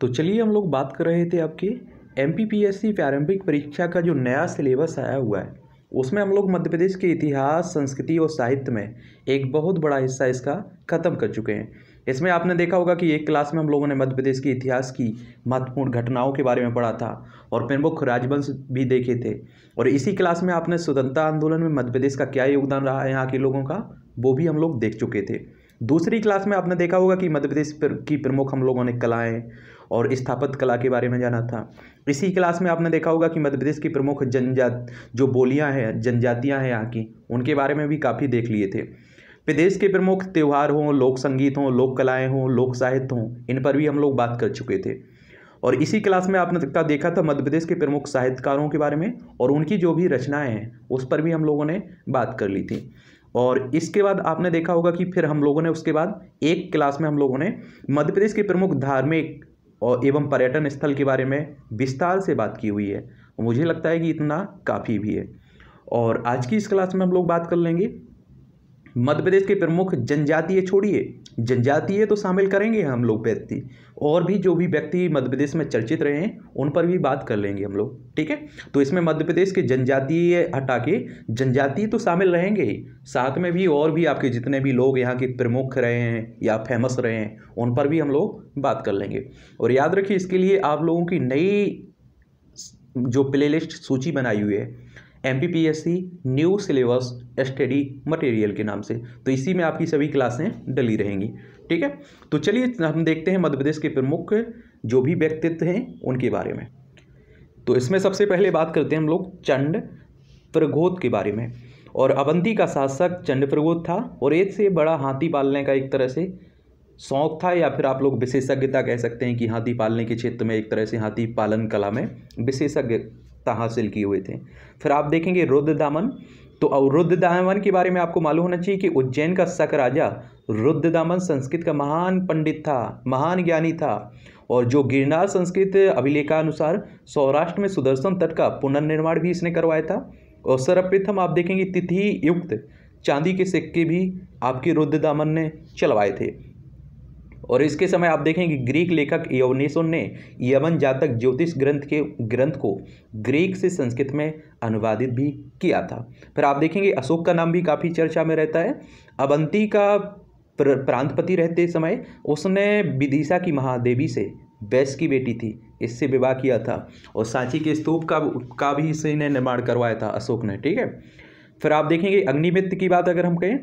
तो चलिए हम लोग बात कर रहे थे आपके M P P S C प्रारंभिक परीक्षा का जो नया सिलेबस आया हुआ है उसमें हम लोग मध्य प्रदेश के इतिहास संस्कृति और साहित्य में एक बहुत बड़ा हिस्सा इसका ख़त्म कर चुके हैं इसमें आपने देखा होगा कि एक क्लास में हम लोगों ने मध्य प्रदेश के इतिहास की महत्वपूर्ण घटनाओं के बारे में पढ़ा था और प्रमुख राजवंश भी देखे थे और इसी क्लास में आपने स्वतंत्रता आंदोलन में मध्य प्रदेश का क्या योगदान रहा है यहाँ के लोगों का वो भी हम लोग देख चुके थे दूसरी क्लास में आपने देखा होगा कि मध्य प्रदेश की प्रमुख हम लोगों ने कलाएँ और स्थापत्य कला के बारे में जाना था इसी क्लास में आपने देखा होगा कि मध्य प्रदेश की प्रमुख जनजात जो बोलियाँ हैं जनजातियाँ हैं यहाँ की उनके बारे में भी काफ़ी देख लिए थे प्रदेश के प्रमुख त्यौहार हों लोक संगीत हों लोक कलाएँ हों लोक साहित्य हों इन पर भी हम लोग बात कर चुके थे और इसी क्लास में आपने तक देखा था मध्य प्रदेश के प्रमुख साहित्यकारों के बारे में और उनकी जो भी रचनाएं हैं उस पर भी हम लोगों ने बात कर ली थी और इसके बाद आपने देखा होगा कि फिर हम लोगों ने उसके बाद एक क्लास में हम लोगों ने मध्य प्रदेश के प्रमुख धार्मिक और एवं पर्यटन स्थल के बारे में विस्तार से बात की हुई है मुझे लगता है कि इतना काफ़ी भी है और आज की इस क्लास में हम लोग बात कर लेंगे मध्य प्रदेश के प्रमुख जनजातीय छोड़िए जनजातीय तो शामिल करेंगे हम लोग व्यक्ति और भी जो भी व्यक्ति मध्य प्रदेश में चर्चित रहे हैं उन पर भी बात कर लेंगे हम लोग ठीक है तो इसमें मध्य प्रदेश के जनजातीय हटा के जनजातीय तो शामिल रहेंगे ही साथ में भी और भी आपके जितने भी लोग यहाँ के प्रमुख रहे हैं या फेमस रहे हैं उन पर भी हम लोग बात कर लेंगे और याद रखिए इसके लिए आप लोगों की नई जो प्ले सूची बनाई हुई है M new syllabus study material के नाम से तो इसी में आपकी सभी क्लासें डली रहेंगी ठीक है तो चलिए हम देखते हैं मध्य प्रदेश के प्रमुख जो भी व्यक्तित्व हैं उनके बारे में तो इसमें सबसे पहले बात करते हैं हम लोग चंड प्रगोत के बारे में और अवंती का शासक चंड प्रगोत था और एक से बड़ा हाथी पालने का एक तरह से शौक था या फिर आप लोग विशेषज्ञता कह सकते हैं कि हाथी पालने के क्षेत्र में एक तरह से हाथी पालन कला में विशेषज्ञता हासिल किए हुए थे फिर आप देखेंगे रुद्र दामन तो अवरुद्ध दामन के बारे में आपको मालूम होना चाहिए कि उज्जैन का सक राजा रुद्र दामन संस्कृत का महान पंडित था महान ज्ञानी था और जो गिरनार संस्कृत अभिलेखानुसार सौराष्ट्र में सुदर्शन तट का पुनर्निर्माण भी इसने करवाया था और सर्वप्रथम आप देखेंगे तिथि युक्त चांदी के सिक्के भी आपके रुद्र दामन ने चलवाए थे और इसके समय आप देखेंगे ग्रीक लेखक योनेसन ने यवन जातक ज्योतिष ग्रंथ के ग्रंथ को ग्रीक से संस्कृत में अनुवादित भी किया था फिर आप देखेंगे अशोक का नाम भी काफ़ी चर्चा में रहता है अवंती का प्रांतपति रहते समय उसने विदिशा की महादेवी से बैस की बेटी थी इससे विवाह किया था और सांची के स्तूप का का भी इसे इन्हें निर्माण करवाया था अशोक ने ठीक है फिर आप देखेंगे अग्निमित्र की बात अगर हम कहें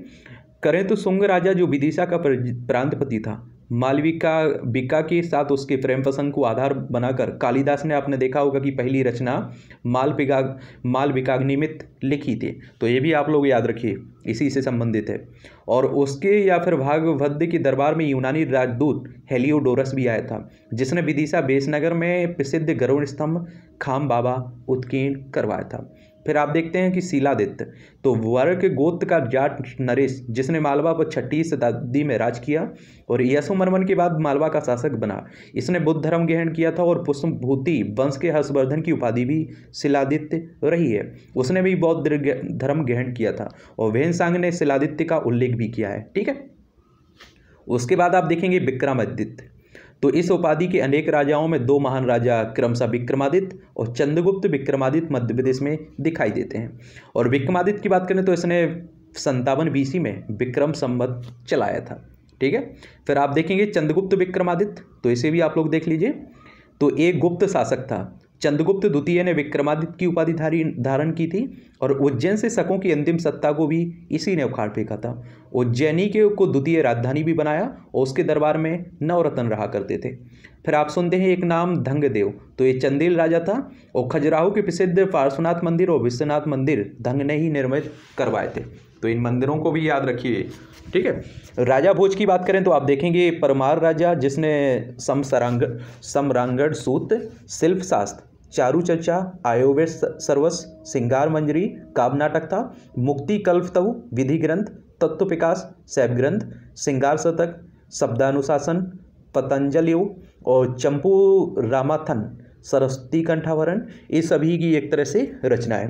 करें तो सुंग राजा जो विदिशा का प्रांतपति था मालविका बिका के साथ उसके प्रेम प्रसंग को आधार बनाकर कालिदास ने आपने देखा होगा कि पहली रचना माल विकाग्निमित लिखी थी तो ये भी आप लोग याद रखिए इसी से संबंधित है और उसके या फिर भागवद्य के दरबार में यूनानी राजदूत हेलियोडोरस भी आया था जिसने विदिशा बेसनगर में प्रसिद्ध गरुड़ स्तंभ खाम बाबा उत्कीर्ण करवाया था फिर आप देखते हैं कि शिलादित्य तो वर्ग गोत्र का जाट नरेश जिसने मालवा पर छठी शताब्दी में राज किया और यशोमर्मन के बाद मालवा का शासक बना इसने बुद्ध धर्म ग्रहण किया था और पुष्पभूति वंश के हर्षवर्धन की उपाधि भी शिलादित्य रही है उसने भी बौद्ध धर्म ग्रहण किया था और सांग ने शिलादित्य का उल्लेख भी किया है ठीक है उसके बाद आप देखेंगे विक्रमादित्य तो इस उपाधि के अनेक राजाओं में दो महान राजा क्रमशः विक्रमादित्य और चंद्रगुप्त विक्रमादित्य मध्य प्रदेश में दिखाई देते हैं और विक्रमादित्य की बात करें तो इसने संतावन बीसी में विक्रम संबत चलाया था ठीक है फिर आप देखेंगे चंद्रगुप्त विक्रमादित्य तो इसे भी आप लोग देख लीजिए तो एक गुप्त शासक था चंद्रगुप्त द्वितीय ने विक्रमादित्य की उपाधि धारण की थी और उज्जैन से शकों की अंतिम सत्ता को भी इसी ने उखाड़ फेंका था उज्जैनी के को द्वितीय राजधानी भी बनाया और उसके दरबार में नवरत्न रहा करते थे फिर आप सुनते हैं एक नाम धंगदेव तो ये चंदेल राजा था और खजुराहो के प्रसिद्ध पार्श्वनाथ मंदिर और विश्वनाथ मंदिर धंग ने ही निर्मित करवाए थे तो इन मंदिरों को भी याद रखिए ठीक है राजा भोज की बात करें तो आप देखेंगे परमार राजा जिसने समसरांग समरांगड़ सूत शिल्प शास्त्र चारू चर्चा आयोवेद सर्वस सिंगार मंजरी काव्य नाटक था मुक्ति कल्पतव विधि ग्रंथ तत्व विकास सैव ग्रंथ सिंगार शतक शब्दानुशासन पतंजलियो और चंपू रामाथन सरस्वती कंठावरण ये सभी की एक तरह से रचना है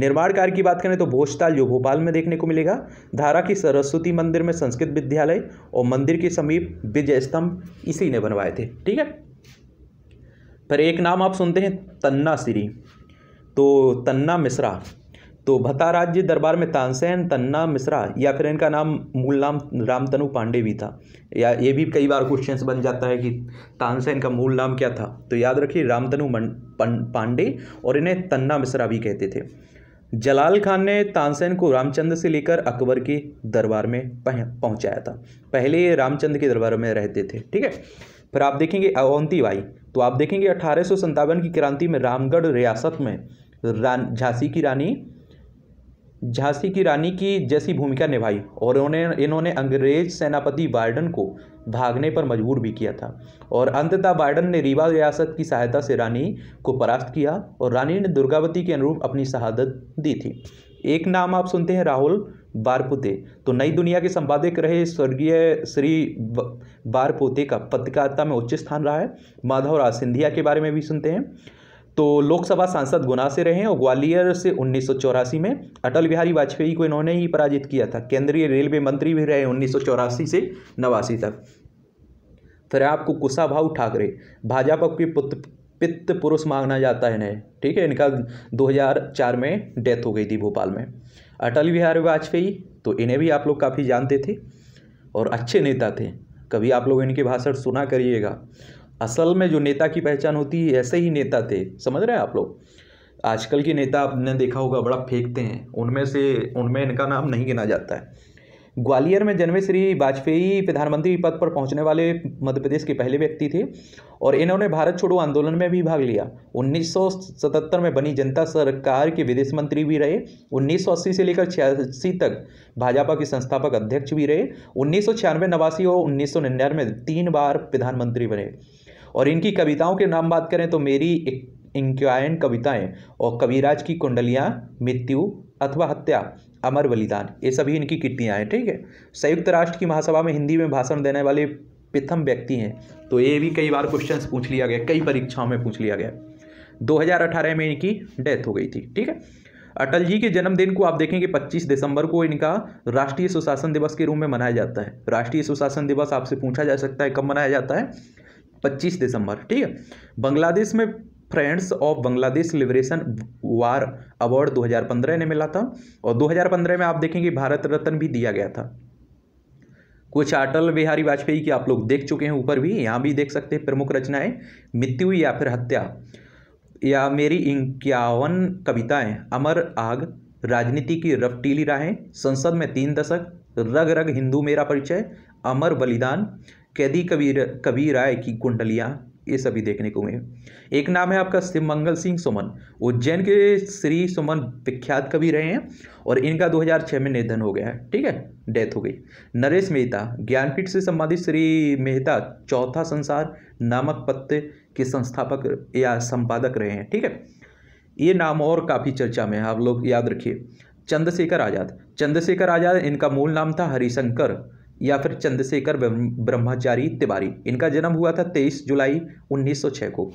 निर्माण कार्य की बात करें तो भोजताल जो भोपाल में देखने को मिलेगा धारा की सरस्वती मंदिर में संस्कृत विद्यालय और मंदिर के समीप विजय स्तंभ इसी ने बनवाए थे ठीक है पर एक नाम आप सुनते हैं तन्ना सिरी तो तन्ना मिश्रा तो भता राज्य दरबार में तानसेन तन्ना मिश्रा या फिर इनका नाम मूल नाम रामतनु पांडे भी था या ये भी कई बार क्वेश्चन बन जाता है कि तानसेन का मूल नाम क्या था तो याद रखिए रामतनु पांडे और इन्हें तन्ना मिश्रा भी कहते थे जलाल खान ने तानसेन को रामचंद्र से लेकर अकबर के दरबार में पहुंचाया था पहले ये रामचंद्र के दरबार में रहते थे ठीक है फिर आप देखेंगे अवंती बाई तो आप देखेंगे अठारह की क्रांति में रामगढ़ रियासत में झांसी की रानी झांसी की रानी की जैसी भूमिका निभाई और उन्होंने इन्होंने अंग्रेज सेनापति बार्डन को भागने पर मजबूर भी किया था और अंततः बाइडन ने रीवा रियासत की सहायता से रानी को परास्त किया और रानी ने दुर्गावती के अनुरूप अपनी शहादत दी थी एक नाम आप सुनते हैं राहुल बारपुते तो नई दुनिया के संपादक रहे स्वर्गीय श्री बारपोते का पत्रकारिता में उच्च स्थान रहा है माधव सिंधिया के बारे में भी सुनते हैं तो लोकसभा सांसद गुना से रहे और ग्वालियर से उन्नीस में अटल बिहारी वाजपेयी को इन्होंने ही पराजित किया था केंद्रीय रेलवे मंत्री भी रहे उन्नीस से नवासी तक फिर आपको कुशाभाऊ ठाकरे भाजपा के पुत्र पित्त पुरुष मांगना जाता है इन्हें ठीक है इनका 2004 में डेथ हो गई थी भोपाल में अटल बिहारी वाजपेयी तो इन्हें भी आप लोग काफ़ी जानते थे और अच्छे नेता थे कभी आप लोग इनके भाषण सुना करिएगा असल में जो नेता की पहचान होती है ऐसे ही नेता थे समझ रहे हैं आप लोग आजकल के नेता आपने देखा होगा बड़ा फेंकते हैं उनमें से उनमें इनका नाम नहीं गिना जाता है ग्वालियर में जन्मे श्री वाजपेयी प्रधानमंत्री पद पर पहुंचने वाले मध्य प्रदेश के पहले व्यक्ति थे और इन्होंने भारत छोड़ो आंदोलन में भी भाग लिया 1977 में बनी जनता सरकार के विदेश मंत्री भी रहे 1980 से लेकर छियासी तक भाजपा के संस्थापक अध्यक्ष भी रहे उन्नीस सौ नवासी और उन्नीस तीन बार प्रधानमंत्री बने और इनकी कविताओं के नाम बात करें तो मेरी इंक्वायन कविताएं और कविराज की कुंडलियाँ मृत्यु अथवा हत्या अमर बलिदान ये सभी इनकी कीर्तियाँ हैं ठीक है संयुक्त राष्ट्र की महासभा में हिंदी में भाषण देने वाले प्रथम व्यक्ति हैं तो ये भी कई बार क्वेश्चन पूछ लिया गया कई परीक्षाओं में पूछ लिया गया 2018 में इनकी डेथ हो गई थी ठीक है अटल जी के जन्मदिन को आप देखेंगे 25 दिसंबर को इनका राष्ट्रीय सुशासन दिवस के रूप में मनाया जाता है राष्ट्रीय सुशासन दिवस आपसे पूछा जा सकता है कब मनाया जाता है पच्चीस दिसंबर ठीक है बांग्लादेश में friends of Bangladesh liberation war award 2015 ने मिला था और 2015 में आप देखेंगे भारत रत्न भी दिया गया था कुछ अटल बिहारी वाजपेयी की आप लोग देख चुके हैं ऊपर भी यहाँ भी देख सकते हैं प्रमुख रचनाएं मृत्यु या फिर हत्या या मेरी इक्यावन कविताएं अमर आग राजनीति की रफ्टीली राहें संसद में तीन दशक रग रग हिंदू मेरा परिचय अमर बलिदान कैदी कबीर कबीर राय की कुंडलियाँ ये सभी देखने को हुए एक नाम है आपका शिव मंगल सिंह सुमन उज्जैन के श्री सुमन विख्यात कवि रहे हैं और इनका 2006 में निधन हो गया है ठीक है डेथ हो गई नरेश मेहता ज्ञानपीठ से संबंधित श्री मेहता चौथा संसार नामक पत्ते के संस्थापक या संपादक रहे हैं ठीक है ये नाम और काफ़ी चर्चा में है आप लोग याद रखिए चंद्रशेखर आज़ाद चंद्रशेखर आज़ाद इनका मूल नाम था हरिशंकर या फिर चंद्रशेखर ब्रह्मचारी तिवारी इनका जन्म हुआ था 23 जुलाई 1906 को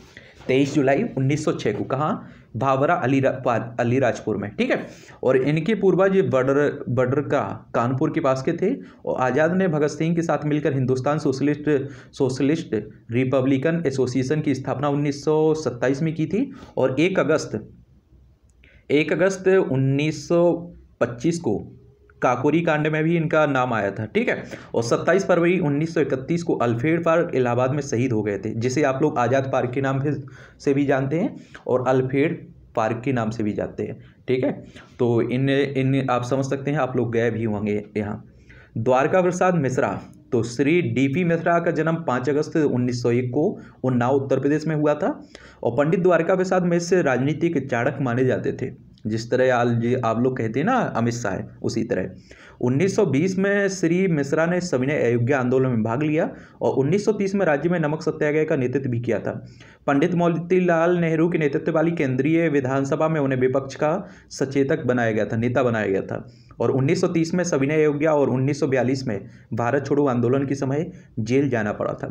23 जुलाई 1906 को कहाँ भावरा अली अलीराजपुर में ठीक है और इनके पूर्वज बर्डर बर्डर का कानपुर के पास के थे और आज़ाद ने भगत सिंह के साथ मिलकर Hindustan socialist socialist republican association की स्थापना 1927 में की थी और एक अगस्त एक अगस्त 1925 को काकोरी कांड में भी इनका नाम आया था ठीक है और 27 फरवरी 1931 को अल्फेड पार्क इलाहाबाद में शहीद हो गए थे जिसे आप लोग आज़ाद पार्क के नाम से भी जानते हैं और अल्फेड पार्क के नाम से भी जानते हैं ठीक है तो इन इन आप समझ सकते हैं आप लोग गए भी होंगे यहाँ द्वारका प्रसाद मिश्रा तो श्री डीपी मिश्रा का जन्म 5 अगस्त 1901 को उन्नाव उत्तर प्रदेश में हुआ था और पंडित द्वारका प्रसाद मिश्र राजनीतिक चाणक माने जाते थे जिस तरह आप लोग कहते हैं ना अमित शाह उसी तरह 1920 में श्री मिश्रा ने सविनय अयोग्या आंदोलन में भाग लिया और 1930 में राज्य में नमक सत्याग्रह का नेतृत्व भी किया था पंडित मोतीलाल नेहरू के नेतृत्व वाली केंद्रीय विधानसभा में उन्हें विपक्ष का सचेतक बनाया गया था नेता बनाया गया था और 1930 में सविनय योग्या और 1942 में भारत छोड़ो आंदोलन के समय जेल जाना पड़ा था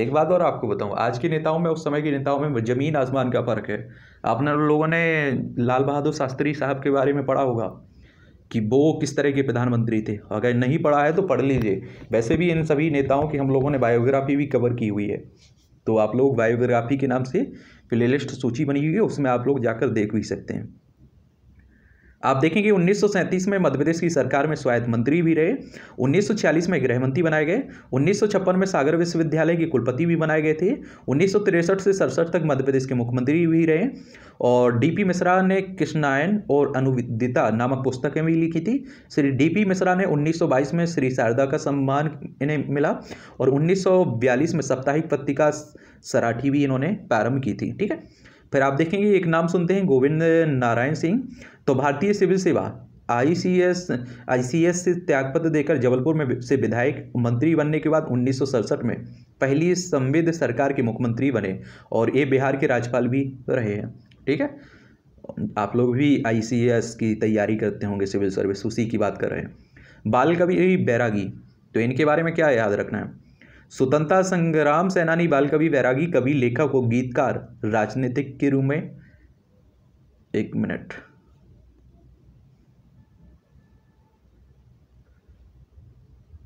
एक बात और आपको बताऊं आज के नेताओं में उस समय के नेताओं में ज़मीन आसमान का फ़र्क है आपने लोगों ने लाल बहादुर शास्त्री साहब के बारे में पढ़ा होगा कि वो किस तरह के प्रधानमंत्री थे अगर नहीं पढ़ा है तो पढ़ लीजिए वैसे भी इन सभी नेताओं की हम लोगों ने बायोग्राफी भी कवर की हुई है तो आप लोग बायोग्राफी के नाम से प्लेलिस्ट सूची बनी हुई है उसमें आप लोग जाकर देख भी सकते हैं आप देखेंगे उन्नीस में मध्य प्रदेश की सरकार में स्वायत्त मंत्री भी रहे 1946 में गृहमंत्री बनाए गए उन्नीस में सागर विश्वविद्यालय के कुलपति भी बनाए गए थे उन्नीस से सड़सठ तक मध्य प्रदेश के मुख्यमंत्री भी रहे और डीपी मिश्रा ने कृष्णायन और अनुविदिता नामक पुस्तकें भी लिखी थी श्री डीपी मिश्रा ने 1922 में श्री शारदा का सम्मान इन्हें मिला और 1942 में साप्ताहिक पत्रिका सराठी भी इन्होंने प्रारंभ की थी ठीक है फिर आप देखेंगे एक नाम सुनते हैं गोविंद नारायण सिंह तो भारतीय सिविल सेवा आईसीएस आईसीएस से त्यागपत्र देकर जबलपुर में से विधायक मंत्री बनने के बाद उन्नीस में पहली संविध सरकार के मुख्यमंत्री बने और ये बिहार के राज्यपाल भी रहे हैं ठीक है आप लोग भी आईसीएस की तैयारी करते होंगे सिविल सर्विस उसी की बात कर रहे हैं बाल कवि बैरागी तो इनके बारे में क्या याद रखना है स्वतंत्रता संग्राम सेनानी बाल कवि बैरागी कवि लेखक और गीतकार राजनीतिक के रूप में एक मिनट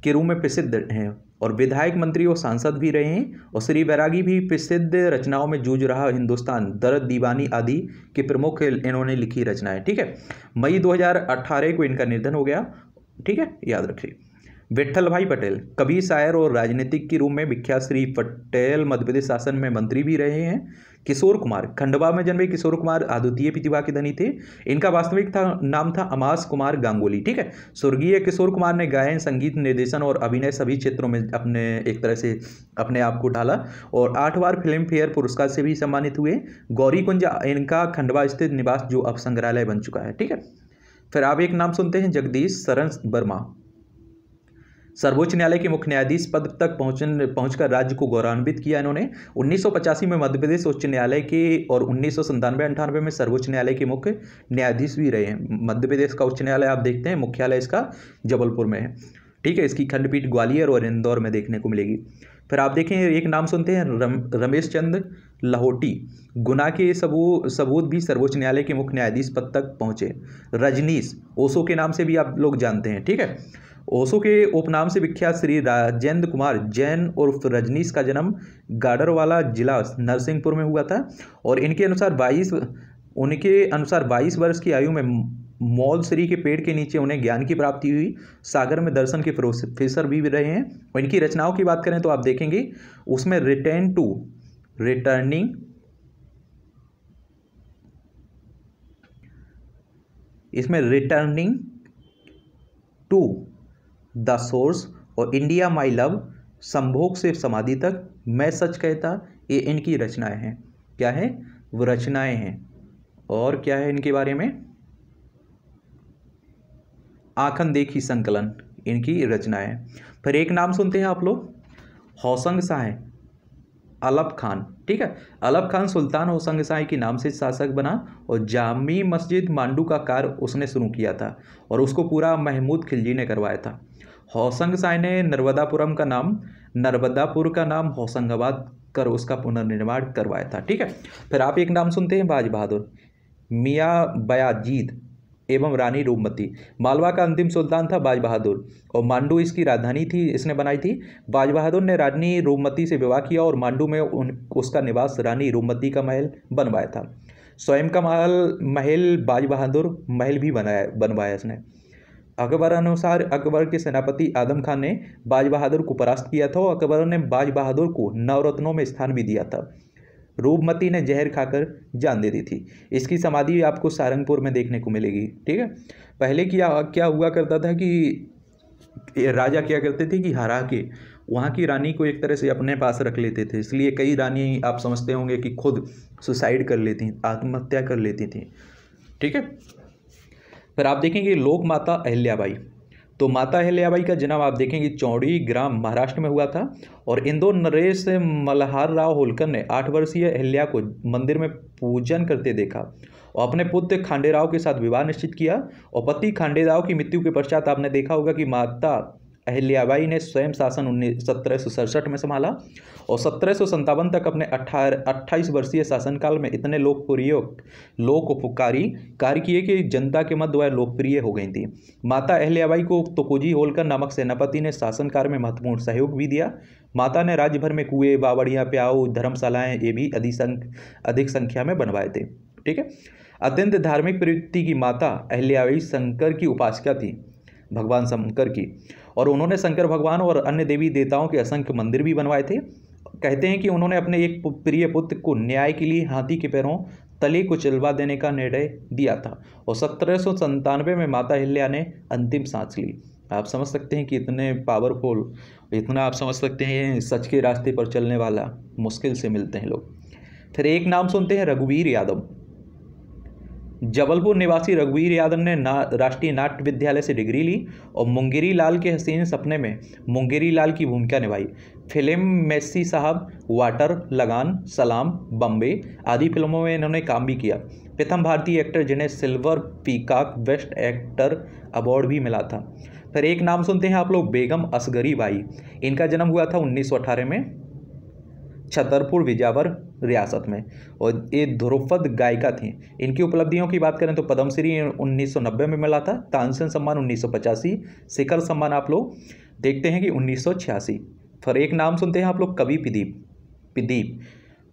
के रूप में प्रसिद्ध हैं और विधायक मंत्री और सांसद भी रहे हैं और श्री बैरागी भी प्रसिद्ध रचनाओं में जूझ रहा हिंदुस्तान दर्द दीवानी आदि के प्रमुख इन्होंने लिखी रचनाएं ठीक है मई 2018 को इनका निधन हो गया ठीक है याद रखिए विट्ठल भाई पटेल कवि शायर और राजनीतिक के रूप में विख्यात श्री पटेल मध्य प्रदेश शासन में मंत्री भी रहे हैं किशोर कुमार खंडवा में जन्मे किशोर कुमार आदितीय प्रतिभा के धनी थे इनका वास्तविक था नाम था अमास कुमार गांगुली ठीक है स्वर्गीय किशोर कुमार ने गायन संगीत निर्देशन और अभिनय सभी क्षेत्रों में अपने एक तरह से अपने आप को ढाला और आठ बार फिल्म फेयर पुरस्कार से भी सम्मानित हुए गौरी कुंज इनका खंडवा स्थित निवास जो अब संग्रहालय बन चुका है ठीक है फिर आप एक नाम सुनते हैं जगदीश सरन वर्मा सर्वोच्च न्यायालय के मुख्य न्यायाधीश पद तक पहुंचने पहुंचकर राज्य को गौरवान्वित किया इन्होंने उन्नीस में मध्य प्रदेश उच्च न्यायालय के और उन्नीस सौ में सर्वोच्च न्यायालय के मुख्य न्यायाधीश भी रहे हैं मध्य प्रदेश का उच्च न्यायालय आप देखते हैं मुख्यालय इसका जबलपुर में है ठीक है इसकी खंडपीठ ग्वालियर और इंदौर में देखने को मिलेगी फिर आप देखें एक नाम सुनते हैं रम, रमेश चंद लाहौटी गुना के सबू सबूत भी सर्वोच्च न्यायालय के मुख्य न्यायाधीश पद तक पहुंचे रजनीश ओसो के नाम से भी आप लोग जानते हैं ठीक है ओसो के उपनाम से विख्यात श्री राजेंद्र कुमार जैन और रजनीश का जन्म गाडरवाला जिला नरसिंहपुर में हुआ था और इनके अनुसार 22 उनके अनुसार 22 वर्ष की आयु में मौल श्री के पेड़ के नीचे उन्हें ज्ञान की प्राप्ति हुई सागर में दर्शन के प्रोफेसर भी रहे हैं और इनकी रचनाओं की बात करें तो आप देखेंगे उसमें रिटर्न टू रिटर्निंग इसमें रिटर्निंग टू द सोर्स और India my love Sambhog se समाधि तक मैं सच कहता ये इनकी रचनाएं हैं क्या है वो रचनाएं हैं और क्या है इनके बारे में आखन देखी संकलन इनकी रचनाएं फिर एक नाम सुनते हैं आप लोग हौसंग शाह अलब खान ठीक है अलब खान सुल्तान होसंग शाह के नाम से शासक बना और जामी मस्जिद मांडू का कार्य उसने शुरू किया था और उसको पूरा महमूद खिलजी ने करवाया था होसंग साय ने नर्मदापुरम का नाम नर्मदापुर का नाम होसंगाबाद कर उसका पुनर्निर्माण करवाया था ठीक है फिर आप एक नाम सुनते हैं बाज बहादुर मियाँ बयाजीद एवं रानी रूपमती मालवा का अंतिम सुल्तान था बाज बहादुर और मांडू इसकी राजधानी थी इसने बनाई थी बाज बहादुर ने रानी रूपमती से विवाह किया और मांडू में उन उसका निवास रानी रूपमती का महल बनवाया था स्वयं का महल महल बाज बहादुर महल भी बनाया बनवाया इसने अकबर अनुसार अकबर के सेनापति आदम खान ने बाज बहादुर को परास्त किया था और अकबर ने बाज बहादुर को नवरत्नों में स्थान भी दिया था रूपमती ने जहर खाकर जान दे दी थी इसकी समाधि आपको सारंगपुर में देखने को मिलेगी ठीक है पहले क्या क्या हुआ करता था कि राजा क्या करते थे कि हरा के वहाँ की रानी को एक तरह से अपने पास रख लेते थे इसलिए कई रानी आप समझते होंगे कि खुद सुसाइड कर लेती आत्महत्या कर लेती थी ठीक है फिर आप देखेंगे लोक माता अहिल्याबाई तो माता अहिल्याबाई का जन्म आप देखेंगे चौड़ी ग्राम महाराष्ट्र में हुआ था और इंदौर नरेश मल्हार राव होलकर ने आठ वर्षीय अहिल्या को मंदिर में पूजन करते देखा और अपने पुत्र खांडेराव के साथ विवाह निश्चित किया और पति खांडेराव की मृत्यु के पश्चात आपने देखा होगा कि माता अहिल्याबाई ने स्वयं शासन उन्नीस सत्रह में संभाला और सत्रह तक अपने अट्ठारह अट्ठाईस वर्षीय शासनकाल में इतने लोकप्रिय लोक उपकारी कार्य किए कि जनता के मध्य वह लोकप्रिय हो गई थी माता अहिल्याबाई को तुकोजी होलकर नामक सेनापति ने शासन कार्य में महत्वपूर्ण सहयोग भी दिया माता ने राज्य भर में कुएं बावड़ियाँ प्याऊ धर्मशालाएँ ये भी अधिक संख्या में बनवाए थे ठीक है अत्यंत धार्मिक प्रवृत्ति की माता अहिल्याबाई शंकर की उपासिका थी भगवान शंकर की और उन्होंने शंकर भगवान और अन्य देवी देवताओं के असंख्य मंदिर भी बनवाए थे कहते हैं कि उन्होंने अपने एक प्रिय पुत्र को न्याय के लिए हाथी के पैरों तले को चिलवा देने का निर्णय दिया था और सत्रह में माता हिल्या ने अंतिम सांस ली आप समझ सकते हैं कि इतने पावरफुल इतना आप समझ सकते हैं सच के रास्ते पर चलने वाला मुश्किल से मिलते हैं लोग फिर एक नाम सुनते हैं रघुवीर यादव जबलपुर निवासी रघुवीर यादव ने ना, राष्ट्रीय नाट्य विद्यालय से डिग्री ली और मुंगेरी लाल के हसीन सपने में मुंगेरी लाल की भूमिका निभाई फिल्म मेस्सी साहब वाटर लगान सलाम बम्बे आदि फिल्मों में इन्होंने काम भी किया प्रथम भारतीय एक्टर जिन्हें सिल्वर पीकाक बेस्ट एक्टर अवार्ड भी मिला था फिर एक नाम सुनते हैं आप लोग बेगम असगरी बाई इनका जन्म हुआ था उन्नीस में छतरपुर विजावर रियासत में और ये ध्रुपद गायिका थी इनकी उपलब्धियों की बात करें तो पद्मश्री 1990 में मिला था तानसेन सम्मान उन्नीस शिखर सम्मान आप लोग देखते हैं कि उन्नीस फिर एक नाम सुनते हैं आप लोग कवि प्रदीप प्रदीप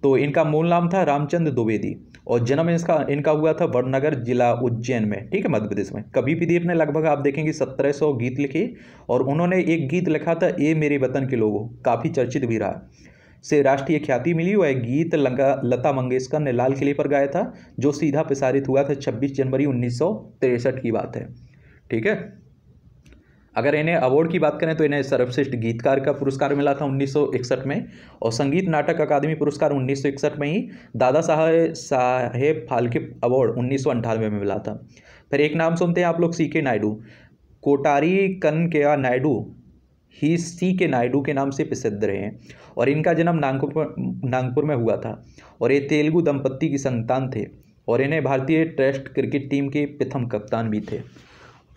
तो इनका मूल नाम था रामचंद्र द्विवेदी और जन्म इसका इनका हुआ था वरनगर जिला उज्जैन में ठीक है मध्य प्रदेश में कभी प्रदीप ने लगभग आप देखेंगे सत्रह सौ गीत लिखे और उन्होंने एक गीत लिखा था ये मेरे वतन के लोगों काफ़ी चर्चित भी रहा से राष्ट्रीय ख्याति मिली वह गीत लंगा लता मंगेशकर ने लाल किले पर गाया था जो सीधा प्रसारित हुआ था 26 जनवरी उन्नीस की बात है ठीक है अगर इन्हें अवार्ड की बात करें तो इन्हें सर्वश्रेष्ठ गीतकार का पुरस्कार मिला था 1961 में और संगीत नाटक अकादमी पुरस्कार 1961 में ही दादा साहेब साहेब फाल्के अवार्ड उन्नीस में मिला था फिर एक नाम सुनते हैं आप लोग सी के नायडू कोटारी कन के नायडू ही सी के नायडू के नाम से प्रसिद्ध रहे हैं और इनका जन्म नागपुर नागपुर में हुआ था और ये तेलुगु दंपत्ति की संतान थे और इन्हें भारतीय टेस्ट क्रिकेट टीम के प्रथम कप्तान भी थे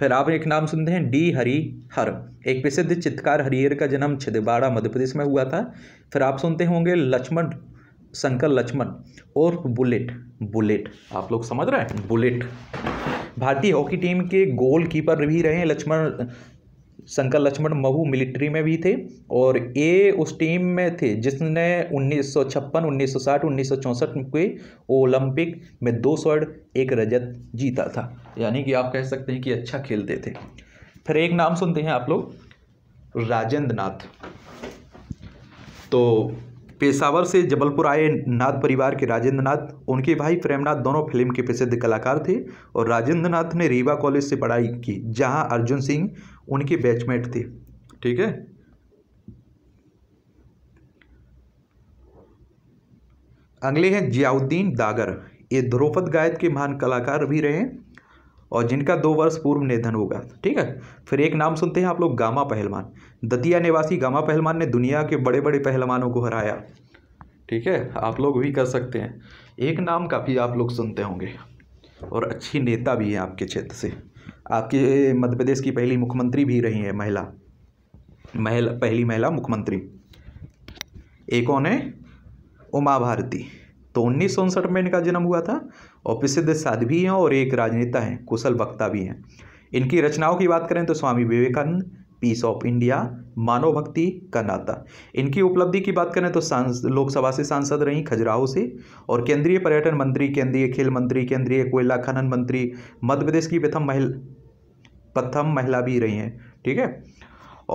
फिर आप एक नाम सुनते हैं डी हरी हर एक प्रसिद्ध चित्रकार हरिहर का जन्म छिदवाड़ा मध्य प्रदेश में हुआ था फिर आप सुनते होंगे लक्ष्मण शंकर लक्ष्मण और बुलेट बुलेट आप लोग समझ रहे हैं बुलेट भारतीय हॉकी टीम के गोलकीपर भी रहे लक्ष्मण शंकर लक्ष्मण महू मिलिट्री में भी थे और ये उस टीम में थे जिसने 1956, 1960, 1964 के ओलंपिक में दो स्वर्ण एक रजत जीता था यानी कि आप कह सकते हैं कि अच्छा खेलते थे फिर एक नाम सुनते हैं आप लोग राजेंद्र नाथ तो पेशावर से जबलपुर आए नाथ परिवार के राजेंद्र नाथ उनके भाई प्रेमनाथ दोनों फिल्म के प्रसिद्ध कलाकार थे और राजेंद्र नाथ ने रीवा कॉलेज से पढ़ाई की जहां अर्जुन सिंह उनकी बैचमेट थी ठीक है अगले हैं जियाउद्दीन दागर ये ध्रुपद गायत के महान कलाकार भी रहे और जिनका दो वर्ष पूर्व निधन होगा ठीक है फिर एक नाम सुनते हैं आप लोग गामा पहलवान दतिया निवासी गामा पहलवान ने दुनिया के बड़े बड़े पहलवानों को हराया ठीक है आप लोग भी कर सकते हैं एक नाम काफ़ी आप लोग सुनते होंगे और अच्छी नेता भी हैं आपके क्षेत्र से आपके मध्य प्रदेश की पहली मुख्यमंत्री भी रही है महिला महिला पहली महिला मुख्यमंत्री एक कौन है उमा भारती तो उन्नीस सौ उनसठ में इनका जन्म हुआ था और प्रसिद्ध साध्वी हैं और एक राजनेता हैं कुशल वक्ता भी हैं इनकी रचनाओं की बात करें तो Swami Vivekanand peace of India मानव भक्ति का नाता इनकी उपलब्धि की बात करें तो लोकसभा से सांसद रहीं खजुराहो से और केंद्रीय पर्यटन मंत्री केंद्रीय खेल मंत्री केंद्रीय कोयला खनन मंत्री मध्य प्रदेश की प्रथम महिला प्रथम महिला भी रही हैं ठीक है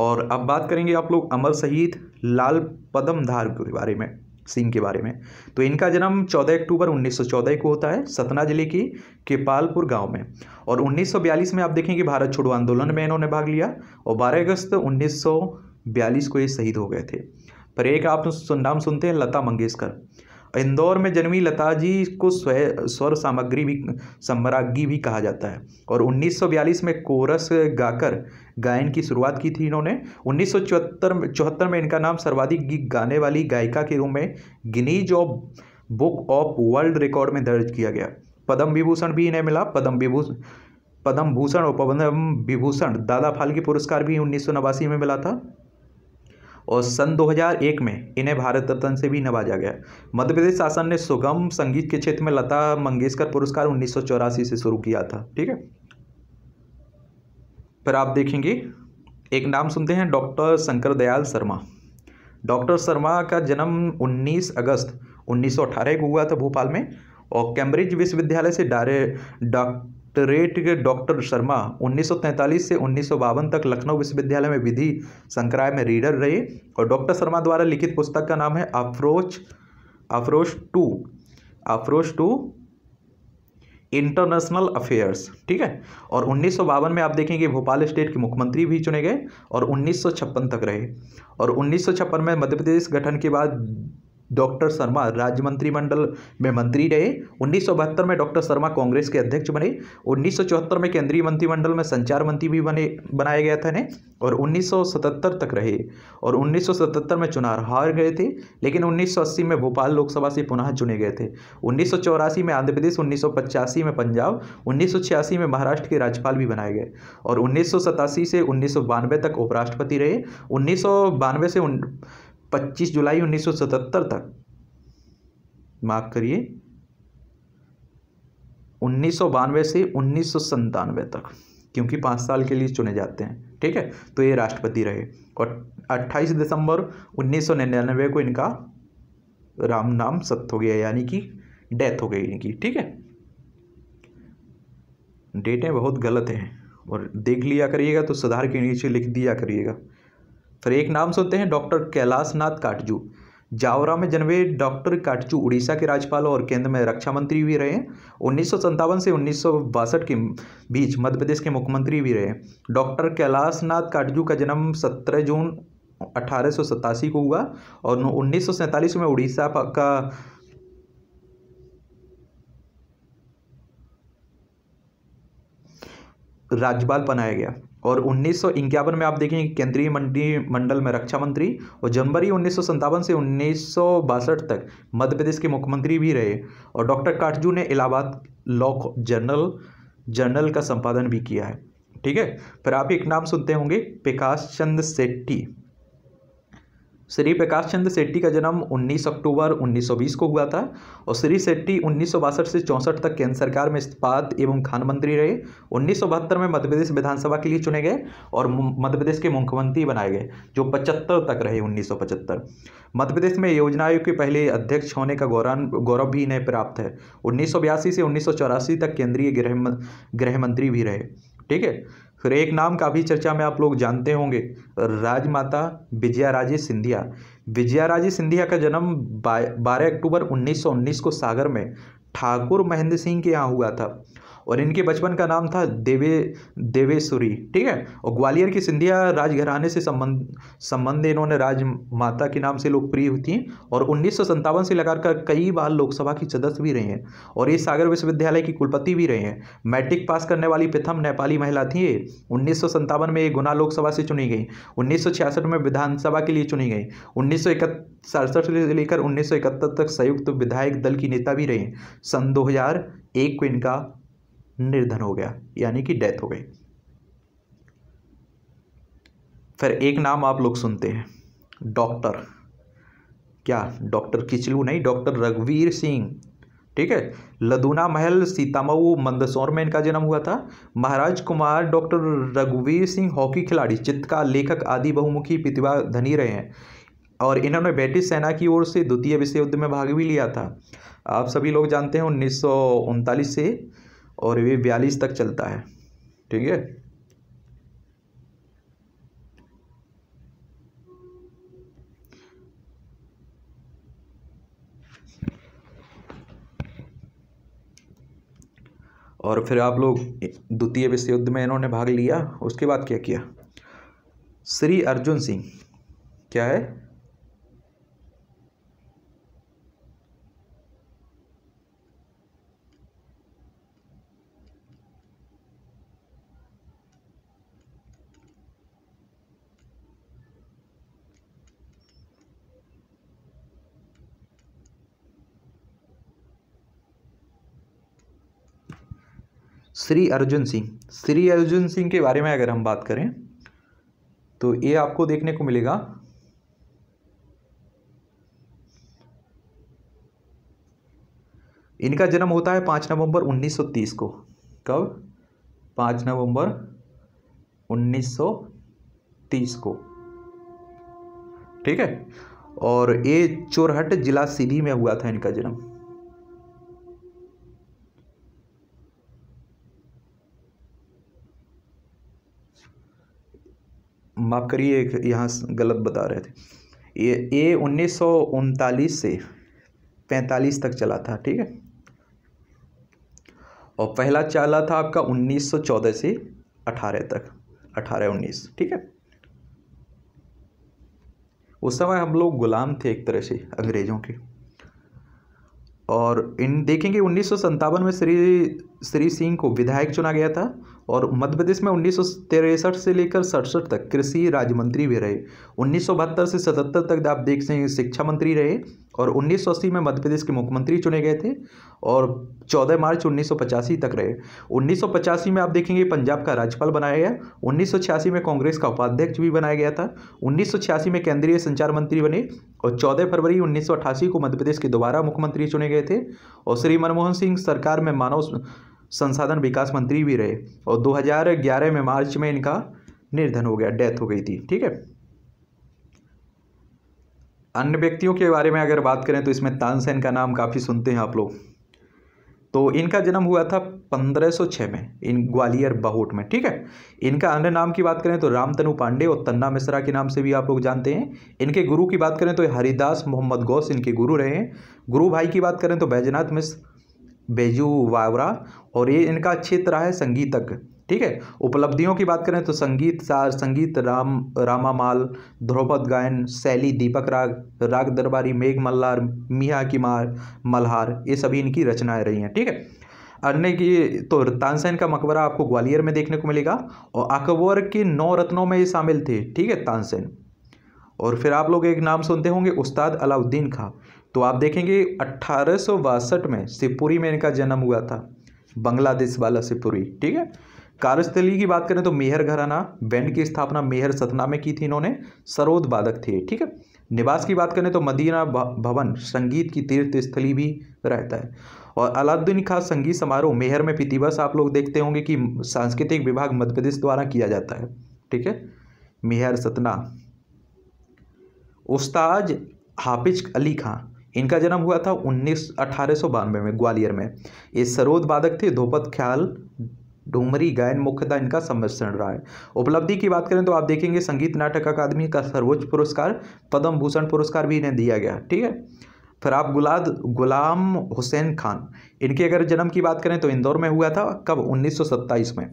और अब बात करेंगे आप लोग अमर शहीद लाल पदमधार के बारे में सिंह के बारे में तो इनका जन्म 14 अक्टूबर 1914 को होता है सतना जिले के केपालपुर गांव में और 1942 में आप देखेंगे भारत छोड़ो आंदोलन में इन्होंने भाग लिया और 12 अगस्त 1942 को ये शहीद हो गए थे पर एक आप नाम सुनते हैं लता मंगेशकर इंदौर में जन्मी लता जी को स्वय स्वर सामग्री भी सम्राज्ञी भी कहा जाता है और 1942 में कोरस गाकर गायन की शुरुआत की थी इन्होंने उन्नीस सौ चौहत्तर में इनका नाम सर्वाधिक गीत गाने वाली गायिका के रूप में Guinness of book of world record में दर्ज किया गया पद्म विभूषण भी इन्हें मिला पद्म विभूषण पद्म भूषण और पद्म विभूषण दादा फाल्के पुरस्कार भी उन्नीस में मिला था और सन 2001 में इन्हें भारत रत्न से भी नवाजा गया मध्य प्रदेश शासन ने सुगम संगीत के क्षेत्र में लता मंगेशकर पुरस्कार उन्नीस से शुरू किया था ठीक है फिर आप देखेंगे एक नाम सुनते हैं डॉक्टर शंकर दयाल शर्मा डॉक्टर शर्मा का जन्म 19 अगस्त 1918 को हुआ था भोपाल में और कैम्ब्रिज विश्वविद्यालय से डायरे डॉक्टर ट्रेट के डॉक्टर शर्मा 1943 से उन्नीस तक लखनऊ विश्वविद्यालय में विधि संक्राय में रीडर रहे और डॉक्टर शर्मा द्वारा लिखित पुस्तक का नाम है approach approach to approach to international affairs ठीक है और उन्नीस में आप देखेंगे भोपाल स्टेट के मुख्यमंत्री भी चुने गए और उन्नीस तक रहे और उन्नीस में मध्य प्रदेश गठन के बाद डॉक्टर शर्मा राज्य मंत्रिमंडल में मंत्री रहे उन्नीस में डॉक्टर शर्मा कांग्रेस के अध्यक्ष बने उन्नीस में केंद्रीय मंत्रिमंडल में संचार मंत्री भी बने बनाया गया था इन्हें और 1977 तक रहे और 1977 में चुनाव हार गए थे लेकिन 1980 में भोपाल लोकसभा से पुनः चुने गए थे उन्नीस में आंध्र प्रदेश उन्नीस में पंजाब उन्नीस में महाराष्ट्र के राज्यपाल भी बनाए गए और उन्नीस से उन्नीस तक उपराष्ट्रपति रहे उन्नीस से पच्चीस जुलाई उन्नीस सौ सतहत्तर तक माफ करिए उन्नीस सौ बानवे से उन्नीस सौ तक क्योंकि पाँच साल के लिए चुने जाते हैं ठीक है तो ये राष्ट्रपति रहे और अट्ठाईस दिसंबर उन्नीस सौ निन्यानवे को इनका राम नाम सत्य हो गया यानी कि डेथ हो गई इनकी ठीक है डेटें बहुत गलत हैं और देख लिया करिएगा तो सुधार के नीचे लिख दिया करिएगा फिर एक नाम सुनते हैं डॉक्टर कैलाश नाथ काटजू जावरा में जन्मे डॉक्टर काटजू उड़ीसा के राज्यपाल और केंद्र में रक्षा मंत्री भी रहे उन्नीस से उन्नीस के बीच मध्य प्रदेश के मुख्यमंत्री भी रहे डॉक्टर कैलाश नाथ काटजू का जन्म 17 जून अठारह को हुआ और उन्नीस में उड़ीसा का राज्यपाल बनाया गया और उन्नीस में आप देखेंगे केंद्रीय मंडी मंडल में रक्षा मंत्री और जनवरी उन्नीस से उन्नीस तक मध्य प्रदेश के मुख्यमंत्री भी रहे और डॉक्टर काटजू ने इलाहाबाद लॉ जर्नल जर्नल का संपादन भी किया है ठीक है फिर आप एक नाम सुनते होंगे प्रकाश चंद्र सेट्टी श्री प्रकाश चंद्र सेट्टी का जन्म 19 अक्टूबर 1920 को हुआ था और श्री सेट्टी उन्नीस से चौंसठ तक केंद्र सरकार में इस्पात एवं खान मंत्री रहे उन्नीस में मध्य प्रदेश विधानसभा के लिए चुने गए और मध्य प्रदेश के मुख्यमंत्री बनाए गए जो पचहत्तर तक रहे उन्नीस मध्य प्रदेश में योजना आयोग के पहले अध्यक्ष होने का गौरव गौरव भी इन्हें प्राप्त है उन्नीस से उन्नीस तक केंद्रीय गृह गृह मंत्री भी रहे ठीक है फिर एक नाम काफ़ी चर्चा में आप लोग जानते होंगे राजमाता विजया राजे सिंधिया विजया राजे सिंधिया का जन्म बारह अक्टूबर 1919 को सागर में ठाकुर महेंद्र सिंह के यहाँ हुआ था और इनके बचपन का नाम था देवे देवेश्वरी ठीक है और ग्वालियर की सिंधिया राजघराने से संबंध संबंध इन्होंने राजमाता के नाम से लोकप्रिय हुई थी और उन्नीस से लगाकर कई बार लोकसभा की सदस्य भी रहे हैं और ये सागर विश्वविद्यालय की कुलपति भी रहे हैं मैट्रिक पास करने वाली प्रथम नेपाली महिला थी उन्नीस में ये गुना लोकसभा से चुनी गई उन्नीस में विधानसभा के लिए चुनी गई उन्नीस सड़सठ से लेकर उन्नीस तक संयुक्त विधायक दल की नेता भी रहे सन दो एक को इनका निर्धन हो गया यानी कि डेथ हो गई फिर एक नाम आप लोग सुनते हैं डॉक्टर क्या डॉक्टर किचलू नहीं डॉक्टर रघुवीर सिंह ठीक है लदुना महल सीतामऊ मंदसौर में इनका जन्म हुआ था महाराज कुमार डॉक्टर रघुवीर सिंह हॉकी खिलाड़ी चित्रकार लेखक आदि बहुमुखी प्रतिभा धनी रहे हैं और इन्होंने ब्रिटिश सेना की ओर से द्वितीय विश्व युद्ध में भाग भी लिया था आप सभी लोग जानते हैं उन्नीस से और ये बयालीस तक चलता है ठीक है और फिर आप लोग द्वितीय विश्व युद्ध में इन्होंने भाग लिया उसके बाद क्या किया श्री अर्जुन सिंह क्या है श्री अर्जुन सिंह श्री अर्जुन सिंह के बारे में अगर हम बात करें तो ये आपको देखने को मिलेगा इनका जन्म होता है पाँच नवंबर 1930 को कब पाँच नवंबर 1930 को ठीक है और ये चोरहट जिला सीधी में हुआ था इनका जन्म माफ़ करिए यहाँ गलत बता रहे थे ये ये उन्नीस से 45 तक चला था ठीक है और पहला चला था आपका 1914 से 18 तक 18 19 ठीक है उस समय हम लोग गुलाम थे एक तरह से अंग्रेज़ों के और इन देखेंगे उन्नीस में श्री श्री सिंह को विधायक चुना गया था और मध्य प्रदेश में उन्नीस से लेकर सड़सठ तक कृषि राज्य मंत्री भी रहे उन्नीस से सतहत्तर तक आप देख सकें शिक्षा मंत्री रहे और 1980 में मध्य प्रदेश के मुख्यमंत्री चुने गए थे और 14 मार्च उन्नीस तक रहे उन्नीस में आप देखेंगे पंजाब का राज्यपाल बनाया गया उन्नीस में कांग्रेस का उपाध्यक्ष भी बनाया गया था उन्नीस में केंद्रीय संचार मंत्री बने और 14 फरवरी उन्नीस को मध्य प्रदेश के दोबारा मुख्यमंत्री चुने गए थे और श्री मनमोहन सिंह सरकार में मानव संसाधन विकास मंत्री भी रहे और 2011 में मार्च में इनका निर्धन हो गया डेथ हो गई थी ठीक है अन्य व्यक्तियों के बारे में अगर बात करें तो इसमें तानसेन का नाम काफ़ी सुनते हैं आप लोग तो इनका जन्म हुआ था 1506 में इन ग्वालियर बहोट में ठीक है इनका अन्य नाम की बात करें तो रामतनु पांडे और तन्ना मिश्रा के नाम से भी आप लोग जानते हैं इनके गुरु की बात करें तो हरिदास मोहम्मद गौस इनके गुरु रहे हैं गुरु भाई की बात करें तो बैजनाथ मिश्र बेजू वावरा और ये इनका क्षेत्र है संगीतक ठीक है उपलब्धियों की बात करें तो संगीत सार संगीत राम रामामाल माल ध्रुपद गायन शैली दीपक राग राग दरबारी मेघ मल्लार मिया की मार मल्हार ये सभी इनकी रचनाएं रही हैं ठीक है अन्य की तो तानसेन का मकबरा आपको ग्वालियर में देखने को मिलेगा और अकबर के नौ रत्नों में ये शामिल थे ठीक है तानसेन और फिर आप लोग एक नाम सुनते होंगे उस्ताद अलाउद्दीन खां तो आप देखेंगे अट्ठारह में शिवपुरी में इनका जन्म हुआ था बांग्लादेश वाला शिवपुरी ठीक है कार्यस्थली की बात करें तो मेहर घराना बैंड की स्थापना मेहर सतना में की थी इन्होंने सरोद बाधक थे ठीक है निवास की बात करें तो मदीना भवन संगीत की तीर्थस्थली भी रहता है और अलाउद्दीन खां संगीत समारोह मेहर में प्रतिवर्ष आप लोग देखते होंगे कि सांस्कृतिक विभाग मध्य प्रदेश द्वारा किया जाता है ठीक है मेहर सतना उस्ताज हाफिज अली खां इनका जन्म हुआ था उन्नीस अठारह में ग्वालियर में ये सरोद वादक थे धोपत ख्याल डूमरी गायन मुख्यतः इनका सम्मिश्रण रहा है उपलब्धि की बात करें तो आप देखेंगे संगीत नाटक अकादमी का सर्वोच्च पुरस्कार पद्म भूषण पुरस्कार भी इन्हें दिया गया ठीक है फिर आप गुलाद गुलाम हुसैन खान इनके अगर जन्म की बात करें तो इंदौर में हुआ था कब उन्नीस में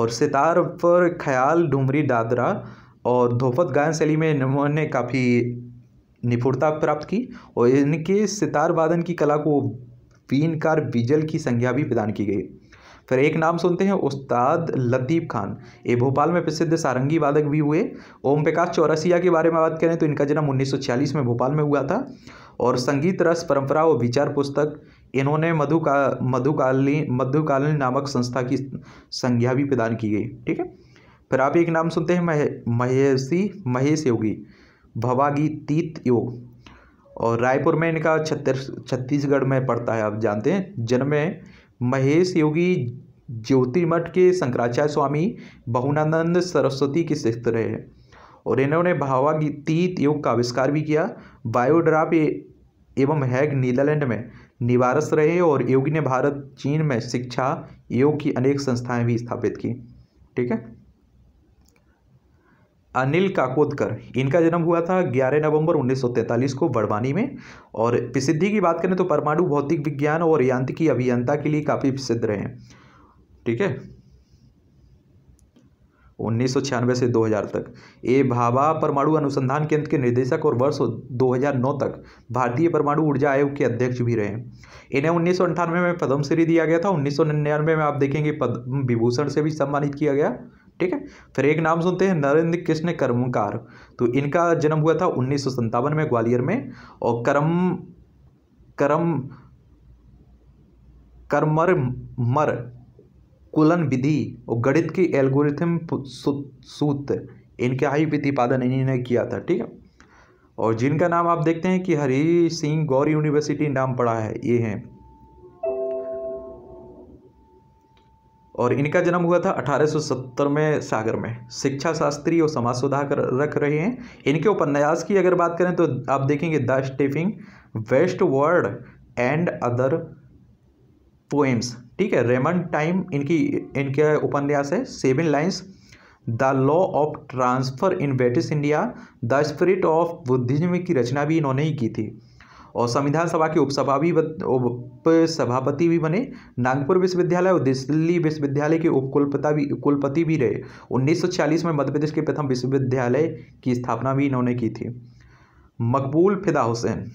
और सितार पर ख्याल डूमरी दादरा और धोपत गायन शैली में इन्होंने काफ़ी निपुणता प्राप्त की और इनके सितार वादन की कला को कार बीजल की संज्ञा भी प्रदान की गई फिर एक नाम सुनते हैं उस्ताद लतीफ़ खान ये भोपाल में प्रसिद्ध सारंगी वादक भी हुए ओम प्रकाश चौरसिया के बारे में बात करें तो इनका जन्म उन्नीस में भोपाल में हुआ था और संगीत रस परंपरा और विचार पुस्तक इन्होंने मधु का मधुकालीन मधुकालीन नामक संस्था की संज्ञा भी प्रदान की गई ठीक है फिर आप एक नाम सुनते हैं महे महेशी महेश योगी भवागीतीत योग और रायपुर में इनका छत्तीस छत्तीसगढ़ में पड़ता है आप जानते हैं जिनमें महेश योगी ज्योतिमठ के शंकराचार्य स्वामी बहुनानंद सरस्वती के शिष्य रहे हैं और इन्होंने भावागीतीत योग का आविष्कार भी किया बायोड्राप एवं हैग नीदरलैंड में निवारस रहे और योगी ने भारत चीन में शिक्षा योग की अनेक संस्थाएं भी स्थापित की ठीक है अनिल काकोदकर इनका जन्म हुआ था 11 नवंबर 1943 को बड़वानी में और प्रसिद्धि की बात करें तो परमाणु भौतिक विज्ञान और यांत्रिकी अभियंता के लिए काफ़ी प्रसिद्ध रहे हैं ठीक है उन्नीस से 2000 तक ए भाभा परमाणु अनुसंधान केंद्र के निर्देशक और वर्ष 2009 तक भारतीय परमाणु ऊर्जा आयोग के अध्यक्ष भी रहे इन्हें उन्नीस में पद्मश्री दिया गया था उन्नीस में आप देखेंगे पद्म विभूषण से भी सम्मानित किया गया ठीक है फिर एक नाम सुनते हैं नरेंद्र कृष्ण कर्मकार तो इनका जन्म हुआ था उन्नीस में ग्वालियर में और करम करम करमर मर कुलन विधि और गणित की एल्गोरिथम सूत इनका ही प्रतिपादन इन्होंने किया था ठीक है और जिनका नाम आप देखते हैं कि हरी सिंह गौर यूनिवर्सिटी नाम पड़ा है ये हैं और इनका जन्म हुआ था 1870 में सागर में शिक्षा शास्त्री और समाज सुधार रख रहे हैं इनके उपन्यास की अगर बात करें तो आप देखेंगे the stepping westward and other poems ठीक है रेमन टाइम इनकी इनके उपन्यास है seven lines the law of transfer in British India the spirit of Buddhism की रचना भी इन्होंने ही की थी और संविधान सभा के उपसभा भी उपसभापति भी बने नागपुर विश्वविद्यालय और दिल्ली विश्वविद्यालय के उपकुलपता भी कुलपति भी रहे 1940 में मध्य प्रदेश के प्रथम विश्वविद्यालय की स्थापना भी इन्होंने की थी मकबूल फिदा हुसैन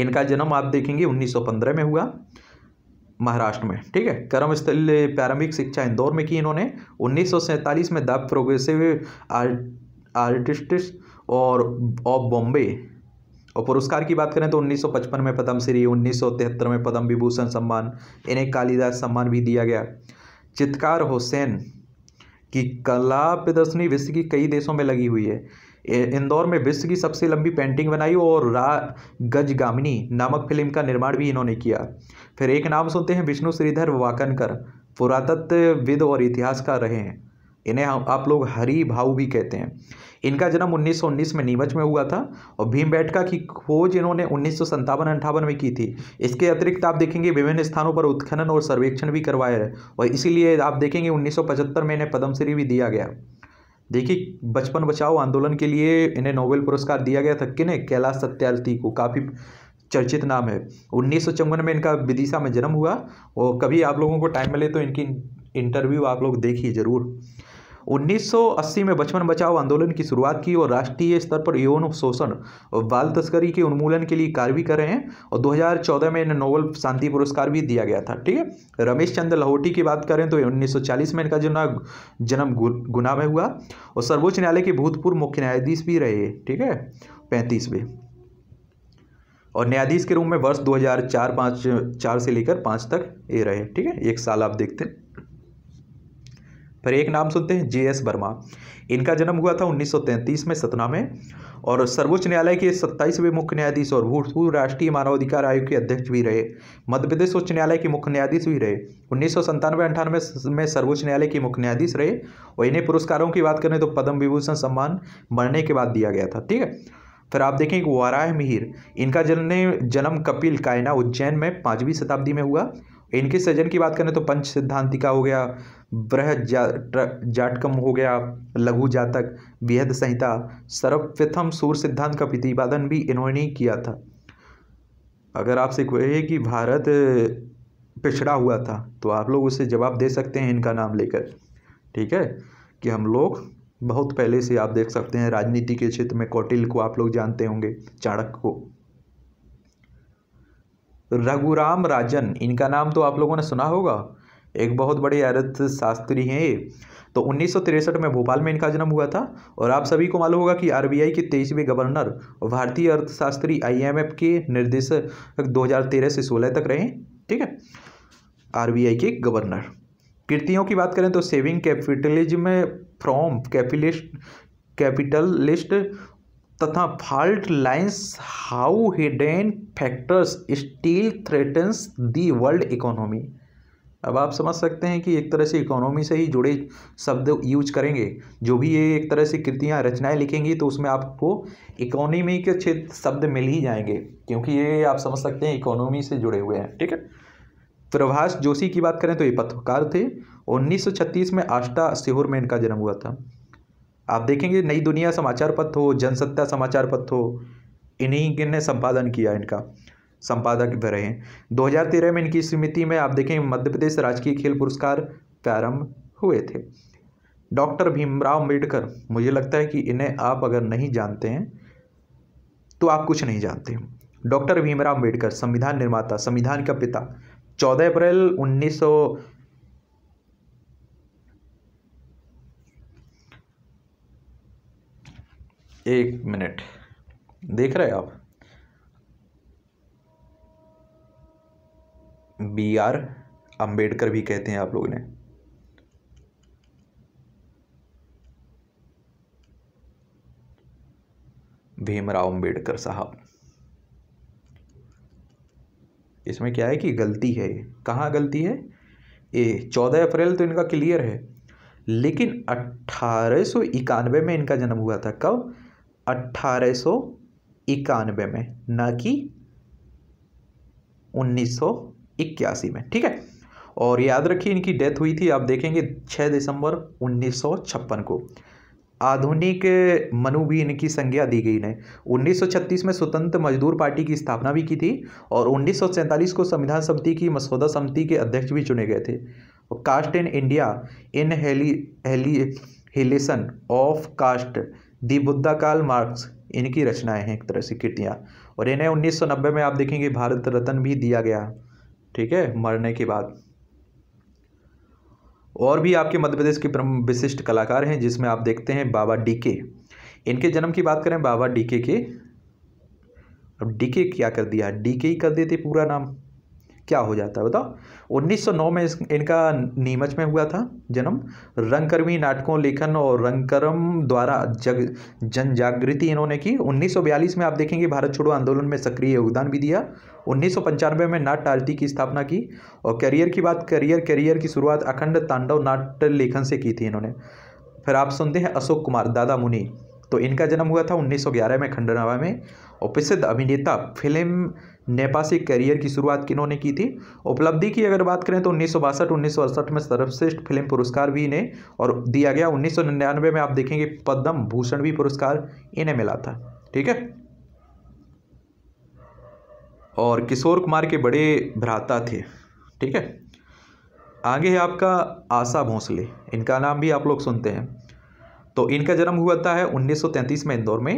इनका जन्म आप देखेंगे 1915 में हुआ महाराष्ट्र में ठीक है कर्म स्थल प्रारंभिक शिक्षा इंदौर में की इन्होंने उन्नीस में द प्रोग्रेसिव आर्टिस्ट और ऑफ बॉम्बे और पुरस्कार की बात करें तो 1955 में पद्म श्री 1973 में पद्म विभूषण सम्मान इन्हें कालिदास सम्मान भी दिया गया चित्कार हुसैन की कला प्रदर्शनी विश्व की कई देशों में लगी हुई है इंदौर में विश्व की सबसे लंबी पेंटिंग बनाई और रा गजगामिनी नामक फिल्म का निर्माण भी इन्होंने किया फिर एक नाम सुनते हैं विष्णु श्रीधर वाकनकर पुरातत्व विद और इतिहासकार रहे हैं इन्हें हम आप लोग हरी भाऊ भी कहते हैं इनका जन्म 1919 में नीमच में हुआ था और भीम बैठका की खोज इन्होंने उन्नीस सौ में की थी इसके अतिरिक्त आप देखेंगे विभिन्न स्थानों पर उत्खनन और सर्वेक्षण भी करवाया है और इसीलिए आप देखेंगे उन्नीस में इन्हें पद्मश्री भी दिया गया देखिए बचपन बचाओ आंदोलन के लिए इन्हें नोबेल पुरस्कार दिया गया था किन्हें कैलाश सत्यार्थी को काफ़ी चर्चित नाम है उन्नीस में इनका विदिशा में जन्म हुआ और कभी आप लोगों को टाइम मिले तो इनकी इंटरव्यू आप लोग देखिए ज़रूर 1980 में बचपन बचाओ आंदोलन की शुरुआत की और राष्ट्रीय स्तर पर यौन शोषण और बाल तस्करी के उन्मूलन के लिए कार्य भी कर रहे हैं और 2014 में इन्हें नोबल शांति पुरस्कार भी दिया गया था ठीक है रमेश चंद्र लाहौटी की बात करें तो 1940 में इनका जन्म जन्म गुना में हुआ और सर्वोच्च न्यायालय के भूतपूर्व मुख्य न्यायाधीश भी रहे ठीक है पैंतीसवें और न्यायाधीश के रूप में वर्ष दो हज़ार चार पाँच चार से लेकर पाँच तक ये रहे ठीक है एक साल आप देखते हैं फिर एक नाम सुनते हैं जे एस वर्मा इनका जन्म हुआ था 1933 में सतना में और सर्वोच्च न्यायालय के सत्ताईसवें मुख्य न्यायाधीश और भूतपूर्व राष्ट्रीय मानवाधिकार आयोग के अध्यक्ष भी रहे मध्य प्रदेश उच्च न्यायालय के मुख्य न्यायाधीश भी रहे उन्नीस सौ अंठानवे में सर्वोच्च न्यायालय के मुख्य न्यायाधीश रहे और इन्हें पुरस्कारों की बात करें तो पद्म विभूषण सम्मान मरने के बाद दिया गया था ठीक है फिर आप देखें कि वाराह मिहिर इनका जन्म जन्म कपिल कायना उज्जैन में पाँचवीं शताब्दी में हुआ इनके सृजन की बात करें तो पंच सिद्धांतिका हो गया बृहद जाटकम हो गया लघु जातक बेहद संहिता सर्वप्रथम सूर्य सिद्धांत का प्रतिपादन भी इन्होंने ही किया था अगर आपसे कहे कि भारत पिछड़ा हुआ था तो आप लोग उसे जवाब दे सकते हैं इनका नाम लेकर ठीक है कि हम लोग बहुत पहले से आप देख सकते हैं राजनीति के क्षेत्र में कौटिल को आप लोग जानते होंगे चाणक को रघुराम राजन इनका नाम तो आप लोगों ने सुना होगा एक बहुत बड़े अर्थशास्त्री हैं ये तो उन्नीस में भोपाल में इनका जन्म हुआ था और आप सभी को मालूम होगा कि आरबीआई के तेईसवें गवर्नर भारतीय अर्थशास्त्री आईएमएफ के निर्देशक 2013 से 16 तक रहे ठीक है आरबीआई के गवर्नर कृतियों की बात करें तो सेविंग कैपिटलिज्म में फ्रॉम कैपिटलिस्ट कैपिटलिस्ट तथा fault lines how hidden factors still threatens the world economy अब आप समझ सकते हैं कि एक तरह से इकोनॉमी से ही जुड़े शब्द यूज करेंगे जो भी ये एक तरह से कृतियाँ रचनाएं लिखेंगी तो उसमें आपको इकोनॉमी के क्षेत्र शब्द मिल ही जाएंगे क्योंकि ये आप समझ सकते हैं इकोनॉमी से जुड़े हुए हैं ठीक है प्रभाष जोशी की बात करें तो ये पत्रकार थे उन्नीस में आष्टा सीहोर में इनका जन्म हुआ था आप देखेंगे नई दुनिया समाचार पत्र हो जनसत्ता समाचार पत्र हो इन्हीं ने संपादन किया इनका संपादक भी रहे दो में इनकी स्मृति में आप देखें मध्य प्रदेश राजकीय खेल पुरस्कार प्रारंभ हुए थे डॉक्टर भीमराव अम्बेडकर मुझे लगता है कि इन्हें आप अगर नहीं जानते हैं तो आप कुछ नहीं जानते डॉक्टर भीमराव अम्बेडकर संविधान निर्माता संविधान का पिता 14 अप्रैल 1900 एक मिनट देख रहे हैं आप बी आर अम्बेडकर भी कहते हैं आप लोग ने भीमराव अम्बेडकर साहब इसमें क्या है कि गलती है कहाँ गलती है ये चौदह अप्रैल तो इनका क्लियर है लेकिन अट्ठारह इक्यानवे में इनका जन्म हुआ था कब अट्ठारह इक्यानवे में ना कि उन्नीस सौ इक्यासी में ठीक है और याद रखिए इनकी डेथ हुई थी आप देखेंगे 6 दिसंबर 1956 को आधुनिक मनु भी इनकी संज्ञा दी गई ने 1936 में स्वतंत्र मजदूर पार्टी की स्थापना भी की थी और उन्नीस को संविधान समिति की मसौदा समिति के अध्यक्ष भी चुने गए थे और कास्ट इन इंडिया इन हेली हेली of caste the Buddha Karl Marx इनकी रचनाएं हैं एक तरह से कृतियाँ और इन्हें 1990 में आप देखेंगे भारत रत्न भी दिया गया ठीक है मरने के बाद और भी आपके मध्य प्रदेश के विशिष्ट कलाकार हैं जिसमें आप देखते हैं बाबा डीके इनके जन्म की बात करें बाबा डीके के अब डीके क्या कर दिया डीके ही कर देते पूरा नाम क्या हो जाता है बताओ 1909 में इनका नीमच में हुआ था जन्म रंगकर्मी नाटकों लेखन और रंगकर्म द्वारा जग जन जागृति इन्होंने की 1942 में आप देखेंगे भारत छोड़ो आंदोलन में सक्रिय योगदान भी दिया उन्नीस में नाट आरती की स्थापना की और करियर की बात करियर करियर की शुरुआत अखंड तांडव नाट लेखन से की थी इन्होंने फिर आप सुनते हैं अशोक कुमार दादा मुनि तो इनका जन्म हुआ था 1911 में खंडरावा में और प्रसिद्ध अभिनेता फिल्म नेपा से करियर की शुरुआत किन्होंने की थी उपलब्धि की अगर बात करें तो उन्नीस सौ बासठ अड़सठ में सर्वश्रेष्ठ फिल्म पुरस्कार भी इन्हें और दिया गया उन्नीस सौ निन्यानवे में आप देखेंगे पद्म भूषण भी पुरस्कार इन्हें मिला था ठीक है और किशोर कुमार के बड़े भ्राता थे ठीक है आगे है आपका आशा भोंसले इनका नाम भी आप लोग सुनते हैं तो इनका जन्म हुआ था है 1933 में इंदौर में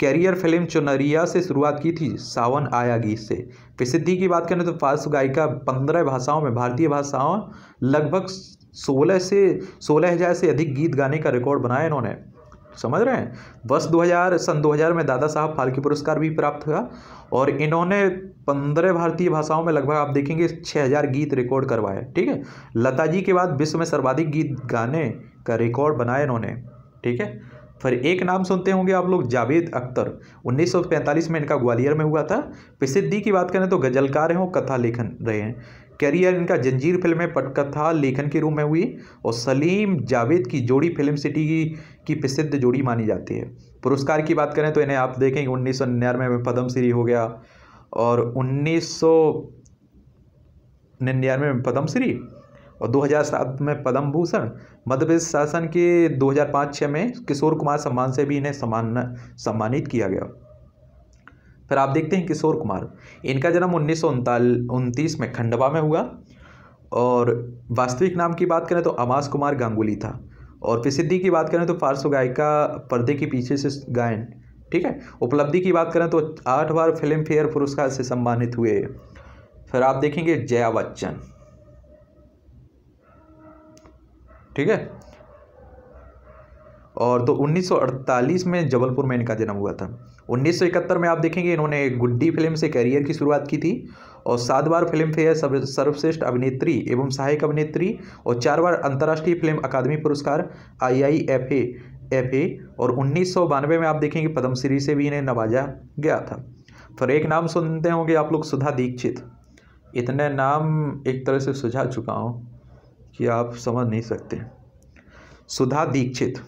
कैरियर फिल्म चुनरिया से शुरुआत की थी सावन आया गीत से प्रसिद्धि की बात करें तो पार्श्व गायिका पंद्रह भाषाओं में भारतीय भाषाओं लगभग सोलह से सोलह हज़ार से अधिक गीत गाने का रिकॉर्ड बनाया इन्होंने समझ रहे हैं वर्ष 2000 सन 2000 में दादा साहब फाल्के पुरस्कार भी प्राप्त हुआ और इन्होंने पंद्रह भारतीय भाषाओं में लगभग आप देखेंगे हज़ार गीत रिकॉर्ड करवाए ठीक है लता जी के बाद विश्व में सर्वाधिक गीत गाने का रिकॉर्ड बनाया इन्होंने ठीक है फिर एक नाम सुनते होंगे आप लोग जावेद अख्तर 1945 में इनका ग्वालियर में हुआ था प्रसिद्धि की बात करें तो गजलकार हैं और कथा लेखन रहे हैं करियर इनका जंजीर फिल्म में पटकथा लेखन के रूप में हुई और सलीम जावेद की जोड़ी फिल्म सिटी की, की प्रसिद्ध जोड़ी मानी जाती है पुरस्कार की बात करें तो इन्हें आप देखेंगे उन्नीस सौ निन्यानवे में पद्मश्री हो गया और उन्नीस सौ निन्यानवे में पद्मश्री और 2007 में पद्म भूषण मध्य प्रदेश शासन के 2005-6 में किशोर कुमार सम्मान से भी इन्हें सम्मान सम्मानित किया गया फिर आप देखते हैं किशोर कुमार इनका जन्म उन्नीस सौ में खंडवा में हुआ और वास्तविक नाम की बात करें तो अमास कुमार गांगुली था और प्रसिद्धि की बात करें तो फारस गायिका पर्दे के पीछे से गायन ठीक है उपलब्धि की बात करें तो आठ बार फिल्म फेयर पुरस्कार से सम्मानित हुए फिर आप देखेंगे जया बच्चन ठीक है और तो 1948 में जबलपुर में इनका जन्म हुआ था 1971 में आप देखेंगे इन्होंने गुड्डी फिल्म से कैरियर की शुरुआत की थी और सात बार फिल्म फेयर सर्वश्रेष्ठ अभिनेत्री एवं सहायक अभिनेत्री और चार बार अंतर्राष्ट्रीय फिल्म अकादमी पुरस्कार आई I F A F A और उन्नीस में आप देखेंगे पद्मश्री से भी इन्हें नवाजा गया था फिर एक नाम सुनते होंगे आप लोग सुधा दीक्षित इतने नाम एक तरह से सुझा चुका हूँ कि आप समझ नहीं सकते सुधा दीक्षित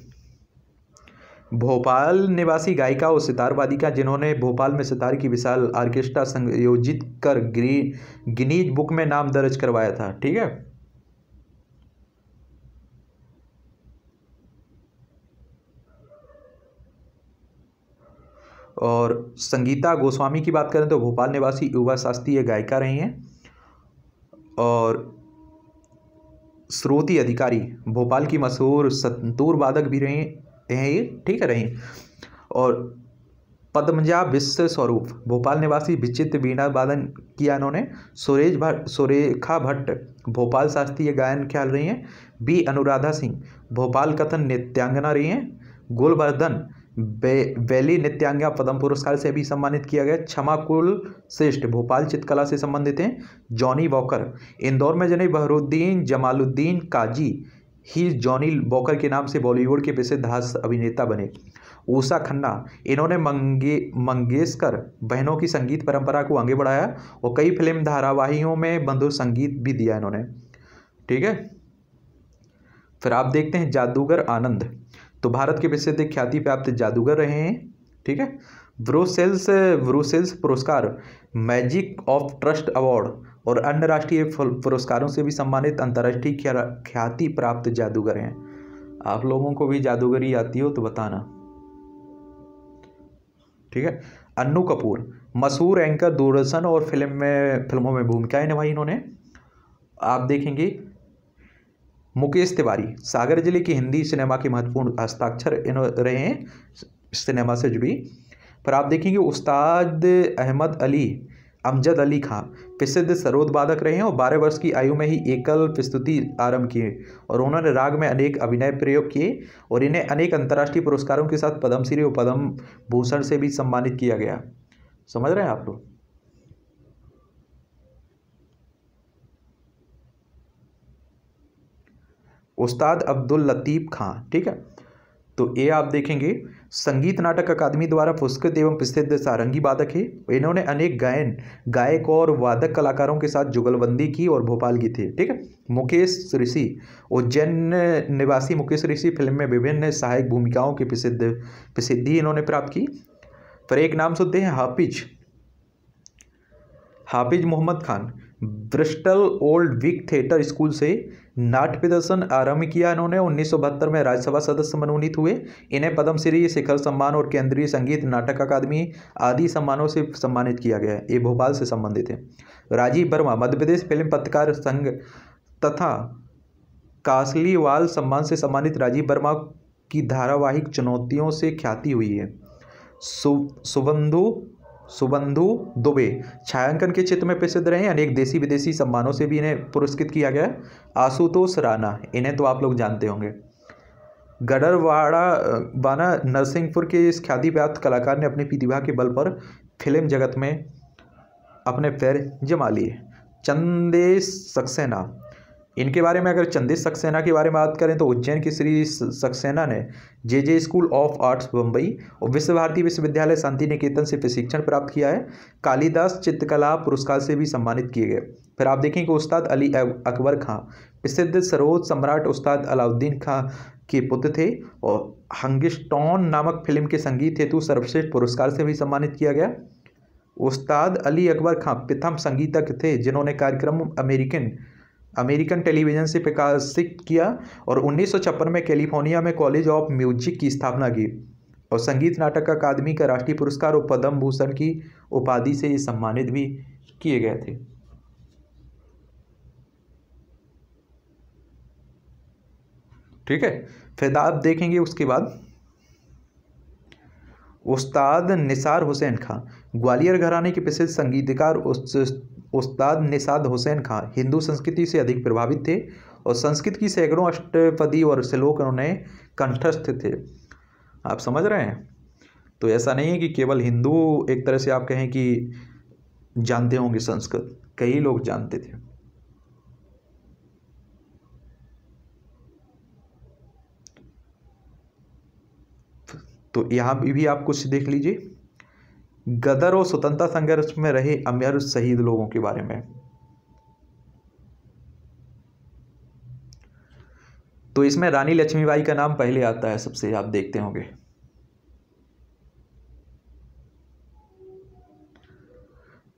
भोपाल निवासी गायिका और सितार वादिका जिन्होंने भोपाल में सितार की विशाल आर्केस्ट्रा संयोजित कर ग्री गिनीज बुक में नाम दर्ज करवाया था ठीक है और संगीता गोस्वामी की बात करें तो भोपाल निवासी युवा शास्त्रीय गायिका रही हैं और स्रोती अधिकारी भोपाल की मशहूर संतूर वादक भी रहे हैं ये ठीक है और पद्मजा विश्व स्वरूप भोपाल निवासी विचित्र वीणा वादन किया इन्होंने सुरेश भट्ट सुरेखा भट्ट भोपाल शास्त्रीय गायन ख्याल रही हैं बी अनुराधा सिंह भोपाल कथन नृत्यांगना रही हैं गोलवर्धन बे, वैली नित्यांगा पद्म पुरस्कार से भी सम्मानित किया गया क्षमा कुल श्रेष्ठ भोपाल चित्रकला से संबंधित हैं जॉनी वॉकर इंदौर में जने बहरुद्दीन जमालुद्दीन काजी ही जॉनी वॉकर के नाम से बॉलीवुड के प्रसिद्ध हास्य अभिनेता बने ऊषा खन्ना इन्होंने मंगे मंगेशकर बहनों की संगीत परंपरा को आगे बढ़ाया और कई फिल्म धारावाहियों में बंधुर संगीत भी दिया इन्होंने ठीक है फिर आप देखते हैं जादूगर आनंद तो भारत के प्रसिद्ध ख्याति प्राप्त जादूगर रहे हैं ठीक है ब्रोसेल्स ब्रोसेल्स पुरस्कार मैजिक ऑफ ट्रस्ट अवार्ड और अन्य राष्ट्रीय पुरस्कारों से भी सम्मानित अंतर्राष्ट्रीय ख्याति प्राप्त जादूगर हैं आप लोगों को भी जादूगरी आती हो तो बताना ठीक है अन्नू कपूर मशहूर एंकर दूरदर्शन और फिल्म में फिल्मों में भूमिकाएं निभाई इन्होंने आप देखेंगे मुकेश तिवारी सागर जिले की हिंदी सिनेमा के महत्वपूर्ण हस्ताक्षर रहे हैं सिनेमा से जुड़ी पर आप देखेंगे उस्ताद अहमद अली अमजद अली खां प्रसिद्ध सरोद वादक रहे हैं और बारह वर्ष की आयु में ही एकल प्रस्तुति आरंभ किए और उन्होंने राग में अनेक अभिनय प्रयोग किए और इन्हें अनेक अंतर्राष्ट्रीय पुरस्कारों के साथ पद्मश्री और पद्म भूषण से भी सम्मानित किया गया समझ रहे हैं आप लोग उस्ताद अब्दुल लतीफ़ खां ठीक है तो ये आप देखेंगे संगीत नाटक अकादमी द्वारा पुरस्कृत एवं प्रसिद्ध सारंगी वादक है इन्होंने अनेक गायन गायक और वादक कलाकारों के साथ जुगलबंदी की और भोपाल की थी ठीक है मुकेश ऋषि उज्जैन निवासी मुकेश ऋषि फिल्म में विभिन्न सहायक भूमिकाओं की प्रसिद्ध प्रसिद्धि इन्होंने प्राप्त की पर एक नाम सुनते हैं Hafiz Hafiz Mohammad Khan Bristol old Vic theatre school से नाट्य प्रदर्शन आरंभ किया इन्होंने उन्नीस में राज्यसभा सदस्य मनोनीत हुए इन्हें पद्मश्री शिखर सम्मान और केंद्रीय संगीत नाटक अकादमी आदि सम्मानों से सम्मानित किया गया है ये भोपाल से संबंधित है राजीव वर्मा मध्य प्रदेश फिल्म पत्रकार संघ तथा कासलीवाल सम्मान से सम्मानित राजीव वर्मा की धारावाहिक चुनौतियों से ख्याति हुई है सु सुबंधु सुबंधु दुबे छायांकन के क्षेत्र में प्रसिद्ध रहे अनेक देशी विदेशी सम्मानों से भी इन्हें पुरस्कृत किया गया है आशुतोष राणा इन्हें तो आप लोग जानते होंगे गडरवाड़ा बाना नरसिंहपुर के इस ख्याति प्राप्त कलाकार ने अपनी प्रतिभा के बल पर फिल्म जगत में अपने पैर जमा लिए चंदेश सक्सेना इनके बारे में अगर चंदित सक्सेना के बारे में बात करें तो उज्जैन की श्री सक्सेना ने J J school of arts Bombay और विश्व भारती विश्वविद्यालय शांति निकेतन से प्रशिक्षण प्राप्त किया है कालिदास चित्रकला पुरस्कार से भी सम्मानित किए गए फिर आप देखें कि उस्ताद अली अकबर खां प्रसिद्ध सरोज सम्राट उस्ताद अलाउद्दीन खां के पुत्र थे और हंगिस्टॉन नामक फिल्म के संगीत हेतु सर्वश्रेष्ठ पुरस्कार से भी सम्मानित किया गया उस्ताद अली अकबर खां प्रथम संगीतक थे जिन्होंने कार्यक्रम अमेरिकन अमेरिकन टेलीविजन से प्रकाशित किया और उन्नीस में कैलिफोर्निया में कॉलेज ऑफ म्यूजिक की स्थापना की और संगीत नाटक अकादमी का राष्ट्रीय पुरस्कार और पद्म भूषण की उपाधि से ये सम्मानित भी किए गए थे ठीक है फिर आप देखेंगे उसके बाद उस्ताद निसार हुसैन खां ग्वालियर घराने के प्रसिद्ध संगीतकार उस्ताद निसाद हुसैन खां हिंदू संस्कृति से अधिक प्रभावित थे और संस्कृत की सैकड़ों अष्टपदी और श्लोक उन्होंने कंठस्थ थे आप समझ रहे हैं तो ऐसा नहीं है कि केवल हिंदू एक तरह से आप कहें कि जानते होंगे संस्कृत कई लोग जानते थे तो यहाँ भी आप कुछ देख लीजिए गदर और स्वतंत्रता संघर्ष में रहे अमर शहीद लोगों के बारे में तो इसमें रानी लक्ष्मीबाई का नाम पहले आता है सबसे आप देखते होंगे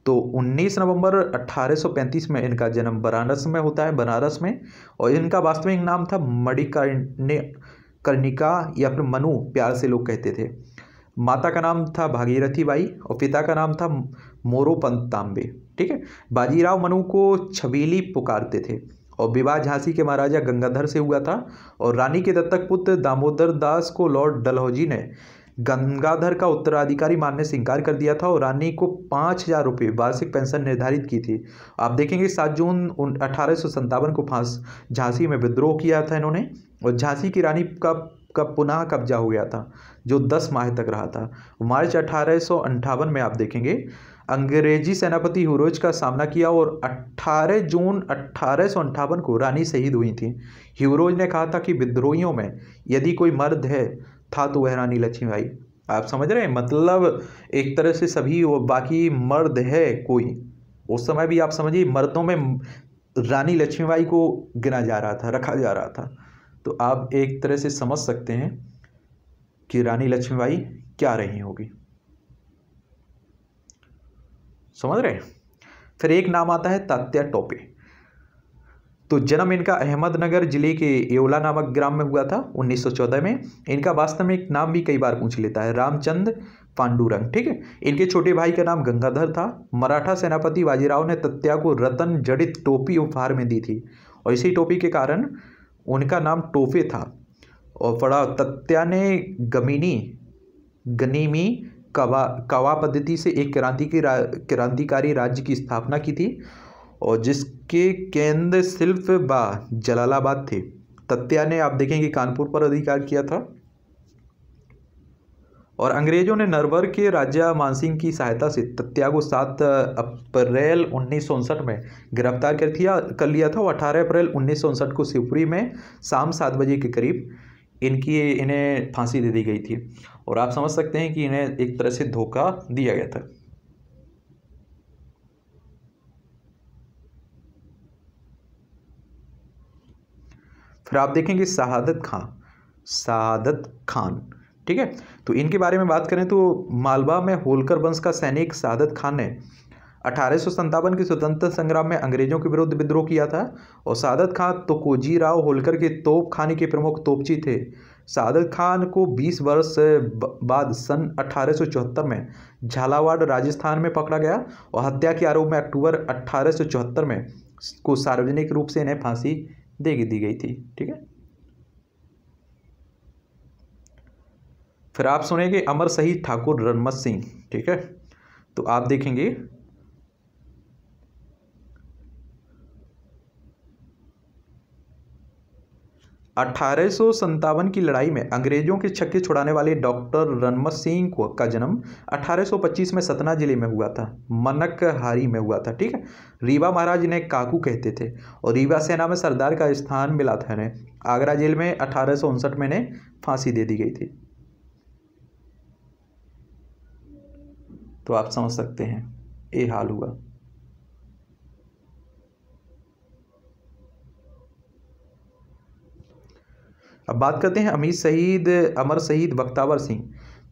तो 19 नवंबर 1835 में इनका जन्म बनारस में होता है बनारस में और इनका वास्तविक नाम था कर्णिका या फिर मनु प्यार से लोग कहते थे माता का नाम था भागीरथी बाई और पिता का नाम था मोरोपंत तांबे ठीक है बाजीराव मनु को छबीली पुकारते थे और विवाह झांसी के महाराजा गंगाधर से हुआ था और रानी के दत्तक पुत्र दामोदर दास को लॉर्ड डलहौजी ने गंगाधर का उत्तराधिकारी मानने से इनकार कर दिया था और रानी को पाँच हजार रुपये वार्षिक पेंशन निर्धारित की थी आप देखेंगे सात जून अठारह को फांस झांसी में विद्रोह किया था इन्होंने और झांसी की रानी का का पुनः कब्जा हो गया था जो 10 माह तक रहा था मार्च अठारह में आप देखेंगे अंग्रेजी सेनापति हुरोज का सामना किया और 18 जून अट्ठारह को रानी शहीद हुई थी ह्यूरोज ने कहा था कि विद्रोहियों में यदि कोई मर्द है था तो वह रानी लक्ष्मीबाई आप समझ रहे हैं मतलब एक तरह से सभी वो बाकी मर्द है कोई उस समय भी आप समझिए मर्दों में रानी लक्ष्मीबाई को गिना जा रहा था रखा जा रहा था तो आप एक तरह से समझ सकते हैं कि रानी लक्ष्मीबाई क्या रही होगी समझ रहे फिर एक नाम आता है तात्या टोपे तो जन्म इनका अहमदनगर जिले के एवला नामक ग्राम में हुआ था 1914 में इनका वास्तव में एक नाम भी कई बार पूछ लेता है रामचंद पांडुरंग ठीक है इनके छोटे भाई का नाम गंगाधर था मराठा सेनापति बाजीराव ने तत्या को रतन जड़ित टोपी उपहार में दी थी और इसी टोपी के कारण उनका नाम टोपे था और पढ़ा तत्या ने गमिनी गनीमी कवा कवा पद्धति से एक क्रांति की रा, क्रांतिकारी राज्य की स्थापना की थी और जिसके केंद्र शिल्प बा जलालाबाद थे तत्या ने आप देखेंगे कानपुर पर अधिकार किया था और अंग्रेजों ने नरवर के राजा मानसिंह की सहायता से तत्या को सात अप्रैल उन्नीस में गिरफ्तार कर दिया कर लिया था और अठारह अप्रैल उन्नीस को शिवपुरी में शाम सात बजे के करीब इनकी इन्हें फांसी दे दी गई थी और आप समझ सकते हैं कि इन्हें एक तरह से धोखा दिया गया था फिर आप देखेंगे शहादत खान शहादत खान ठीक है तो इनके बारे में बात करें तो मालवा में होलकर वंश का सैनिक शहादत खान ने अठारह के स्वतंत्रता संग्राम में अंग्रेजों के विरुद्ध विद्रोह किया था और सादत तो कोजी राव होलकर के तोप खाने के प्रमुख तोपची थे सादत खान को 20 वर्ष बाद सन 1874 में झालावाड़ राजस्थान में पकड़ा गया और हत्या के आरोप में अक्टूबर 1874 में को सार्वजनिक रूप से इन्हें फांसी दे दी गई थी ठीक है फिर आप सुनेंगे अमर शहीद ठाकुर रनमत सिंह ठीक है तो आप देखेंगे अठारह की लड़ाई में अंग्रेजों के छक्के छुड़ाने वाले डॉक्टर रनमत सिंह को का जन्म 1825 में सतना जिले में हुआ था मनकहारी में हुआ था ठीक है रीवा महाराज ने काकू कहते थे और रीवा सेना में सरदार का स्थान मिला था इन्हें आगरा जेल में अठारह में इन्हें फांसी दे दी गई थी तो आप समझ सकते हैं ये हाल हुआ अब बात करते हैं अमीर शहीद अमर शहीद बख्तावर सिंह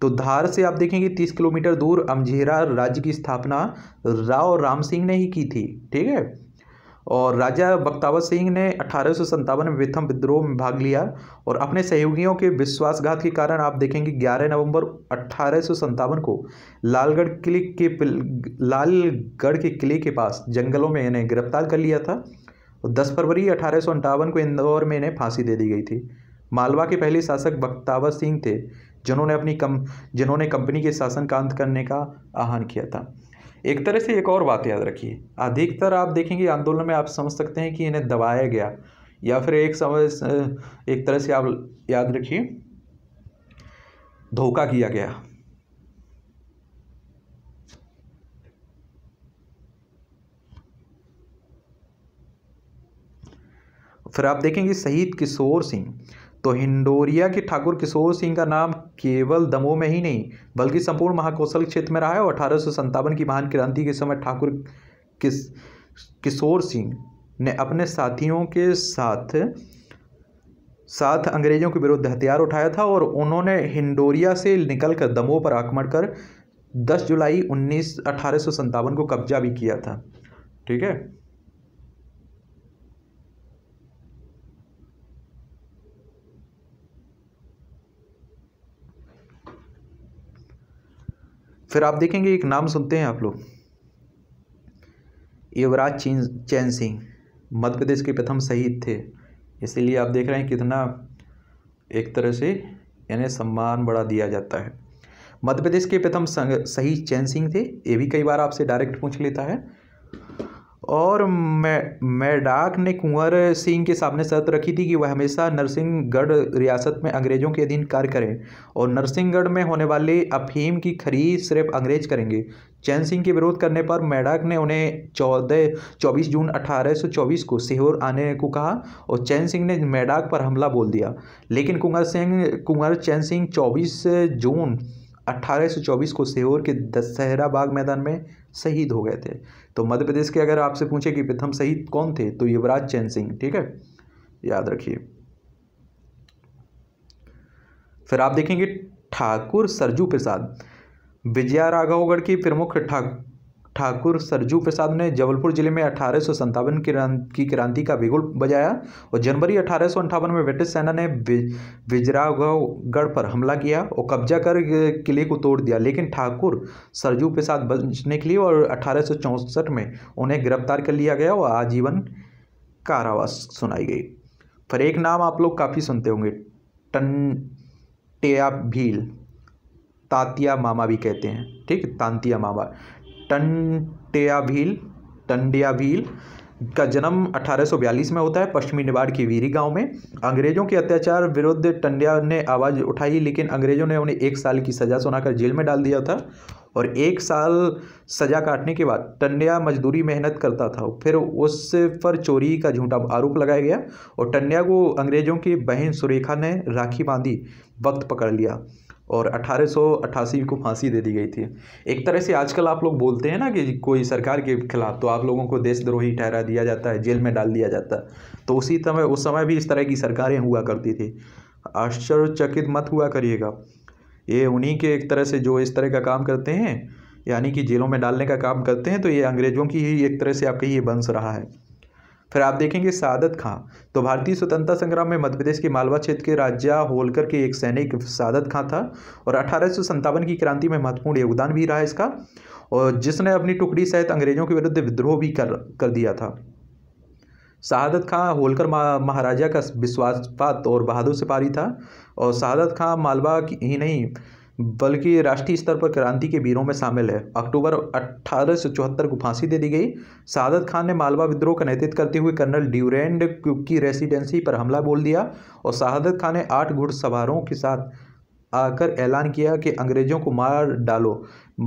तो धार से आप देखेंगे तीस किलोमीटर दूर अमझेरा राज्य की स्थापना राव राम सिंह ने ही की थी ठीक है और राजा बख्तावर सिंह ने अठारह में विथम विद्रोह में भाग लिया और अपने सहयोगियों के विश्वासघात के कारण आप देखेंगे 11 नवंबर अठारह को लालगढ़ किले के लालगढ़ के किले के पास जंगलों में इन्हें गिरफ्तार कर लिया था और 10 फरवरी अठारह को इंदौर में इन्हें फांसी दे दी गई थी मालवा के पहले शासक बक्तावर सिंह थे जिन्होंने अपनी कम जिन्होंने कंपनी के शासन का अंत करने का आह्वान किया था एक तरह से एक और बात याद रखिए अधिकतर आप देखेंगे आंदोलन में आप समझ सकते हैं कि इन्हें दबाया गया या फिर एक समय एक तरह से आप याद रखिए धोखा किया गया फिर आप देखेंगे शहीद किशोर सिंह तो हिंडोरिया के ठाकुर किशोर सिंह का नाम केवल दमोह में ही नहीं बल्कि संपूर्ण महाकौशल क्षेत्र में रहा है और अठारह की महान क्रांति के समय ठाकुर किस किशोर सिंह ने अपने साथियों के साथ साथ अंग्रेजों के विरुद्ध हथियार उठाया था और उन्होंने हिंडोरिया से निकलकर दमोह पर आक्रमण कर 10 जुलाई उन्नीस अठारह को कब्जा भी किया था ठीक है फिर आप देखेंगे एक नाम सुनते हैं आप लोग युवराज चीन चैन सिंह मध्य प्रदेश के प्रथम शहीद थे इसीलिए आप देख रहे हैं कितना एक तरह से इन्हें सम्मान बड़ा दिया जाता है मध्य प्रदेश के प्रथम शहीद चैन सिंह थे ये भी कई बार आपसे डायरेक्ट पूछ लेता है और मैडाक ने कुंवर सिंह के सामने शर्त रखी थी कि वह हमेशा नरसिंहगढ़ रियासत में अंग्रेज़ों के अधीन कार्य करें और नरसिंहगढ़ में होने वाली अफीम की खरीद सिर्फ अंग्रेज करेंगे चैन सिंह के विरोध करने पर मैडाक ने उन्हें चौदह चौबीस जून अठारह को सीहोर आने को कहा और चैन सिंह ने मेडाक पर हमला बोल दिया लेकिन कुंवर सिंह कुंवर चैन सिंह चौबीस जून अट्ठारह सौ चौबीस को सीहोर के दशहरा बाग मैदान में शहीद हो गए थे तो मध्य प्रदेश के अगर आपसे पूछे कि प्रथम शहीद कौन थे तो युवराज चैन सिंह ठीक है याद रखिए फिर आप देखेंगे ठाकुर सरजू प्रसाद विजया राघवगढ़ की प्रमुख ठाकुर ठाकुर सरजू प्रसाद ने जबलपुर जिले में अठारह सौ की क्रांति का बिगुल बजाया और जनवरी अठारह में ब्रिटिश सेना ने विजरागढ़ पर हमला किया और कब्जा कर किले को तोड़ दिया लेकिन ठाकुर सरजू प्रसाद बचने के लिए और अठारह में उन्हें गिरफ्तार कर लिया गया और आजीवन कारावास सुनाई गई फिर एक नाम आप लोग काफ़ी सुनते होंगे टन टेया भील तातिया मामा भी कहते हैं ठीक तांतिया मामा टंडिया भील का जन्म 1842 में होता है पश्चिमी निवाड़ की वीरी गांव में अंग्रेजों के अत्याचार विरुद्ध टंडिया ने आवाज़ उठाई लेकिन अंग्रेजों ने उन्हें एक साल की सज़ा सुनाकर जेल में डाल दिया था और एक साल सज़ा काटने के बाद टंडिया मजदूरी मेहनत करता था फिर उस पर चोरी का झूठा आरोप लगाया गया और टंडिया को अंग्रेज़ों की बहन सुरेखा ने राखी बांधी वक्त पकड़ लिया और अठारह को फांसी दे दी गई थी एक तरह से आजकल आप लोग बोलते हैं ना कि कोई सरकार के खिलाफ तो आप लोगों को देशद्रोही ठहरा दिया जाता है जेल में डाल दिया जाता है तो उसी समय उस समय भी इस तरह की सरकारें हुआ करती थी आश्चर्यचकित मत हुआ करिएगा ये उन्हीं के एक तरह से जो इस तरह का काम करते हैं यानी कि जेलों में डालने का काम करते हैं तो ये अंग्रेज़ों की ही एक तरह से आपके ये बंश रहा है फिर आप देखेंगे सादत खां तो भारतीय स्वतंत्रता संग्राम में मध्य प्रदेश के मालवा क्षेत्र के राजा होलकर के एक सैनिक सादत खां था और अठारह की क्रांति में महत्वपूर्ण योगदान भी रहा इसका और जिसने अपनी टुकड़ी सहित अंग्रेजों के विरुद्ध विद्रोह भी कर कर दिया था शहादत खां होलकर महाराजा का विश्वासपात और बहादुर सिपाही था और शहादत खां मालवा ही नहीं बल्कि राष्ट्रीय स्तर पर क्रांति के वीरों में शामिल है अक्टूबर अट्ठारह को फांसी दे दी गई सादत खान ने मालवा विद्रोह का नेतृत्व करते हुए कर्नल ड्यूरेंड की रेसिडेंसी पर हमला बोल दिया और शहादत खान ने आठ घुड़सवारों के साथ आकर ऐलान किया कि अंग्रेजों को मार डालो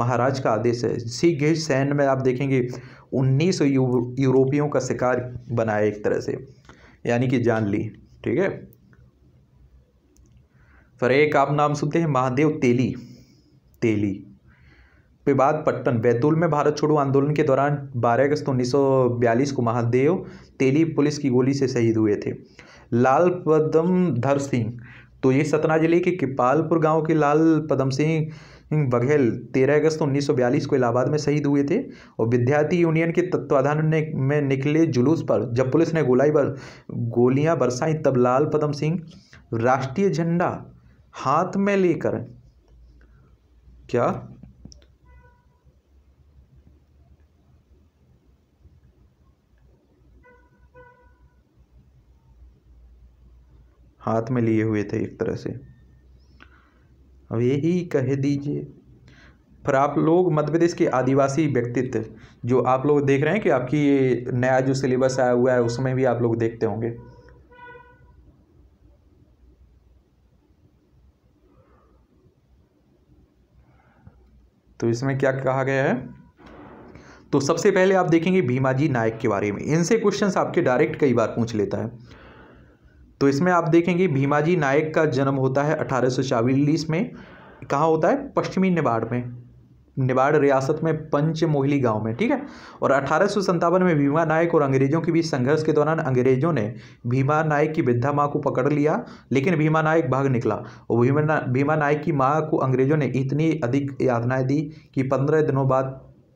महाराज का आदेश है सिख सैन्य में आप देखेंगे उन्नीस यूरोपियों का शिकार बनाया एक तरह से यानी कि जान ली ठीक है पर एक आप नाम सुनते हैं महादेव तेली तेली विवाद पट्टन बैतूल में भारत छोड़ो आंदोलन के दौरान 12 अगस्त 1942 को महादेव तेली पुलिस की गोली से शहीद हुए थे लाल पदम धर सिंह तो ये सतना जिले के किपालपुर गांव के लाल पदम सिंह बघेल 13 अगस्त 1942 को इलाहाबाद में शहीद हुए थे और विद्यार्थी यूनियन के तत्वाधान ने, में निकले जुलूस पर जब पुलिस ने गोलाई बर गोलियां बरसाई तब लाल पदम सिंह राष्ट्रीय झंडा हाथ में लेकर क्या हाथ में लिए हुए थे एक तरह से अब यही कह दीजिए फिर आप लोग मध्य प्रदेश के आदिवासी व्यक्तित्व जो आप लोग देख रहे हैं कि आपकी ये नया जो सिलेबस आया हुआ है उसमें भी आप लोग देखते होंगे तो इसमें क्या कहा गया है तो सबसे पहले आप देखेंगे भीमाजी नायक के बारे में इनसे क्वेश्चन आपके डायरेक्ट कई बार पूछ लेता है तो इसमें आप देखेंगे भीमाजी नायक का जन्म होता है अठारह में कहाँ होता है पश्चिमी निवाड़ में निवाड़ रियासत में पंचमोहली गांव में ठीक है और अठारह में भीमा नायक और अंग्रेजों के बीच संघर्ष के दौरान अंग्रेजों ने भीमा नायक की वृद्धा माँ को पकड़ लिया लेकिन भीमा नायक भाग निकला और भीमा भीमा नायक की माँ को अंग्रेजों ने इतनी अधिक यातनाएं दी कि पंद्रह दिनों बाद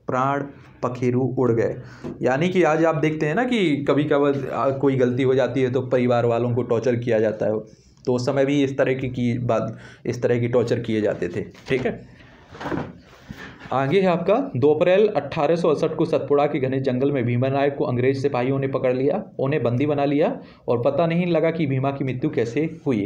प्राण पखेरु उड़ गए यानी कि आज आप देखते हैं ना कि कभी कभी कोई गलती हो जाती है तो परिवार वालों को टॉर्चर किया जाता है तो उस समय भी इस तरह की बात इस तरह की टॉर्चर किए जाते थे ठीक है आगे है आपका दो अप्रैल अट्ठारह को सतपुड़ा के घने जंगल में भीमा नायक को अंग्रेज सिपाहियों ने पकड़ लिया उन्हें बंदी बना लिया और पता नहीं लगा कि भीमा की मृत्यु कैसे हुई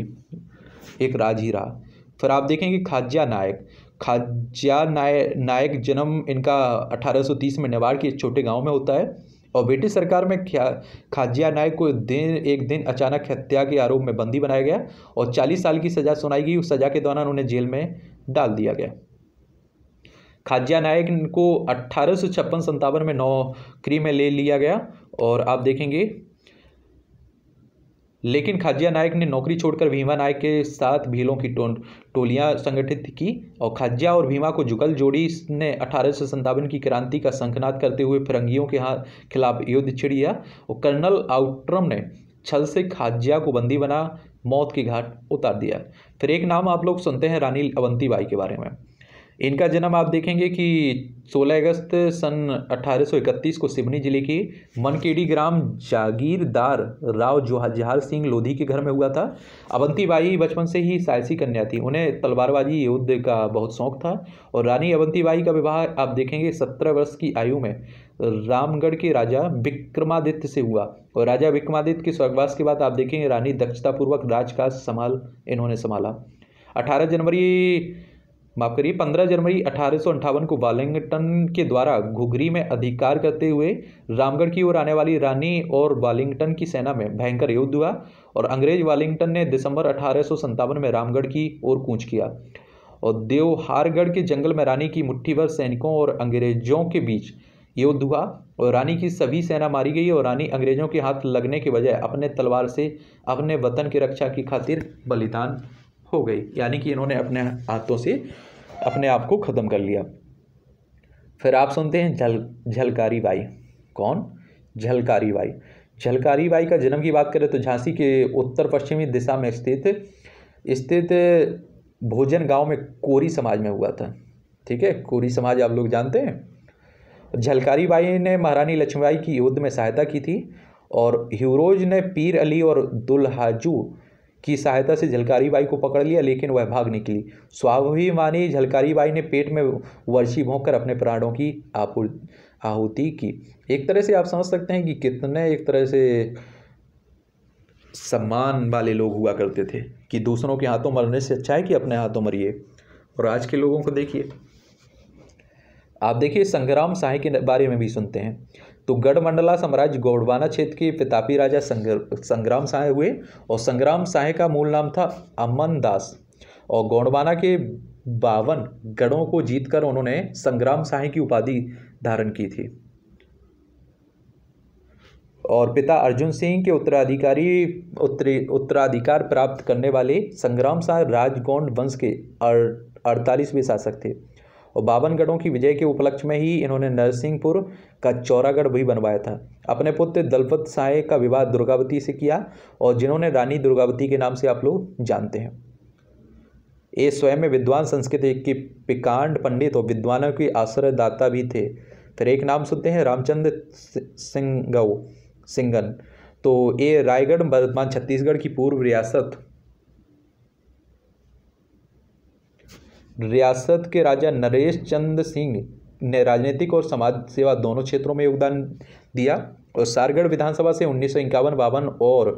एक राज ही रहा फिर आप देखेंगे खाज्या नायक खाज्या नाय नायक जन्म इनका 1830 में नेवाड़ के एक छोटे गांव में होता है और ब्रिटिश सरकार में खाजिया नायक को दिन एक दिन अचानक हत्या के आरोप में बंदी बनाया गया और 40 साल की सज़ा सुनाई गई उस सज़ा के दौरान उन्हें जेल में डाल दिया गया खाजिया नायक को अट्ठारह सौ छप्पन संतावन में नौकरी में ले लिया गया और आप देखेंगे लेकिन खाजिया नायक ने नौकरी छोड़कर भीमा नायक के साथ भीलों की टो, टोलियां संगठित की और खाजिया और भीमा को जुगल जोड़ी ने अठारह सौ संतावन की क्रांति का संकनाद करते हुए फिरंगियों के हाथ खिलाफ युद्ध छिड़िया और कर्नल आउट्रम ने छल से खाजिया को बंदी बना मौत की घाट उतार दिया फिर एक नाम आप लोग सुनते हैं रानी बाई के बारे में इनका जन्म आप देखेंगे कि 16 अगस्त सन 1831 को सिवनी जिले के मनकेडी ग्राम जागीरदार राव जवाहर सिंह लोधी के घर में हुआ था अवंतीबाई बचपन से ही साहसी कन्या थी उन्हें तलवारबाजी युद्ध का बहुत शौक था और रानी अवंतीबाई का विवाह आप देखेंगे सत्रह वर्ष की आयु में रामगढ़ के राजा विक्रमादित्य से हुआ और राजा विक्रमादित्य के स्वर्गवास के बाद आप देखेंगे रानी दक्षतापूर्वक राजकाज संभाल इन्होंने संभाला अठारह जनवरी माफ करिए 15 जनवरी अठारह को वालिंगटन के द्वारा घुघरी में अधिकार करते हुए रामगढ़ की ओर आने वाली रानी और वालिंगटन की सेना में भयंकर युद्ध हुआ और अंग्रेज वालिंगटन ने दिसंबर अठारह में रामगढ़ की ओर कूच किया और देवहारगढ़ के जंगल में रानी की मुट्ठी भर सैनिकों और अंग्रेजों के बीच युद्ध हुआ और रानी की सभी सेना मारी गई और रानी अंग्रेजों के हाथ लगने के बजाय अपने तलवार से अपने वतन की रक्षा की खातिर बलिदान हो गई यानी कि इन्होंने अपने हाथों से अपने आप को ख़त्म कर लिया फिर आप सुनते हैं झल झलकारी बाई कौन झलकारी बाई झलकारी बाई का जन्म की बात करें तो झांसी के उत्तर पश्चिमी दिशा में स्थित स्थित भोजन गांव में कोरी समाज में हुआ था ठीक है कोरी समाज आप लोग जानते हैं झलकारी बाई ने महारानी लक्ष्मीबाई की युद्ध में सहायता की थी और ह्यूरोज ने पीर अली और दुल्हाजू की सहायता से झलकारी बाई को पकड़ लिया लेकिन वह भाग निकली स्वाभिमानी झलकारी बाई ने पेट में वर्षी कर अपने प्राणों की आहुति की एक तरह से आप समझ सकते हैं कि कितने एक तरह से सम्मान वाले लोग हुआ करते थे कि दूसरों के हाथों मरने से अच्छा है कि अपने हाथों मरिए और आज के लोगों को देखिए आप देखिए संग्राम साहे के बारे में भी सुनते हैं तो गढ़मंडला साम्राज्य गौड़वाना क्षेत्र के पितापी राजा संग्राम साय हुए और संग्राम साय का मूल नाम था अमन दास और गौड़वाना के बावन गढ़ों को जीतकर उन्होंने संग्राम साय की उपाधि धारण की थी और पिता अर्जुन सिंह के उत्तराधिकारी उत्तरी उत्तराधिकार प्राप्त करने वाले संग्राम शाह राजगौंड वंश के अड़तालीसवें शासक थे और बावनगढ़ों की विजय के उपलक्ष्य में ही इन्होंने नरसिंहपुर का चौरागढ़ भी बनवाया था अपने पुत्र दलपत साय का विवाह दुर्गावती से किया और जिन्होंने रानी दुर्गावती के नाम से आप लोग जानते हैं ये स्वयं में विद्वान संस्कृति के पिकांड पंडित और विद्वानों के आश्रयदाता भी थे फिर एक नाम सुनते हैं रामचंद्र सिंगव सिंगन तो ये रायगढ़ वर्तमान छत्तीसगढ़ की पूर्व रियासत रियासत के राजा नरेश चंद सिंह ने राजनीतिक और समाज सेवा दोनों क्षेत्रों में योगदान दिया और सारगढ़ विधानसभा से उन्नीस सौ इक्यावन बावन और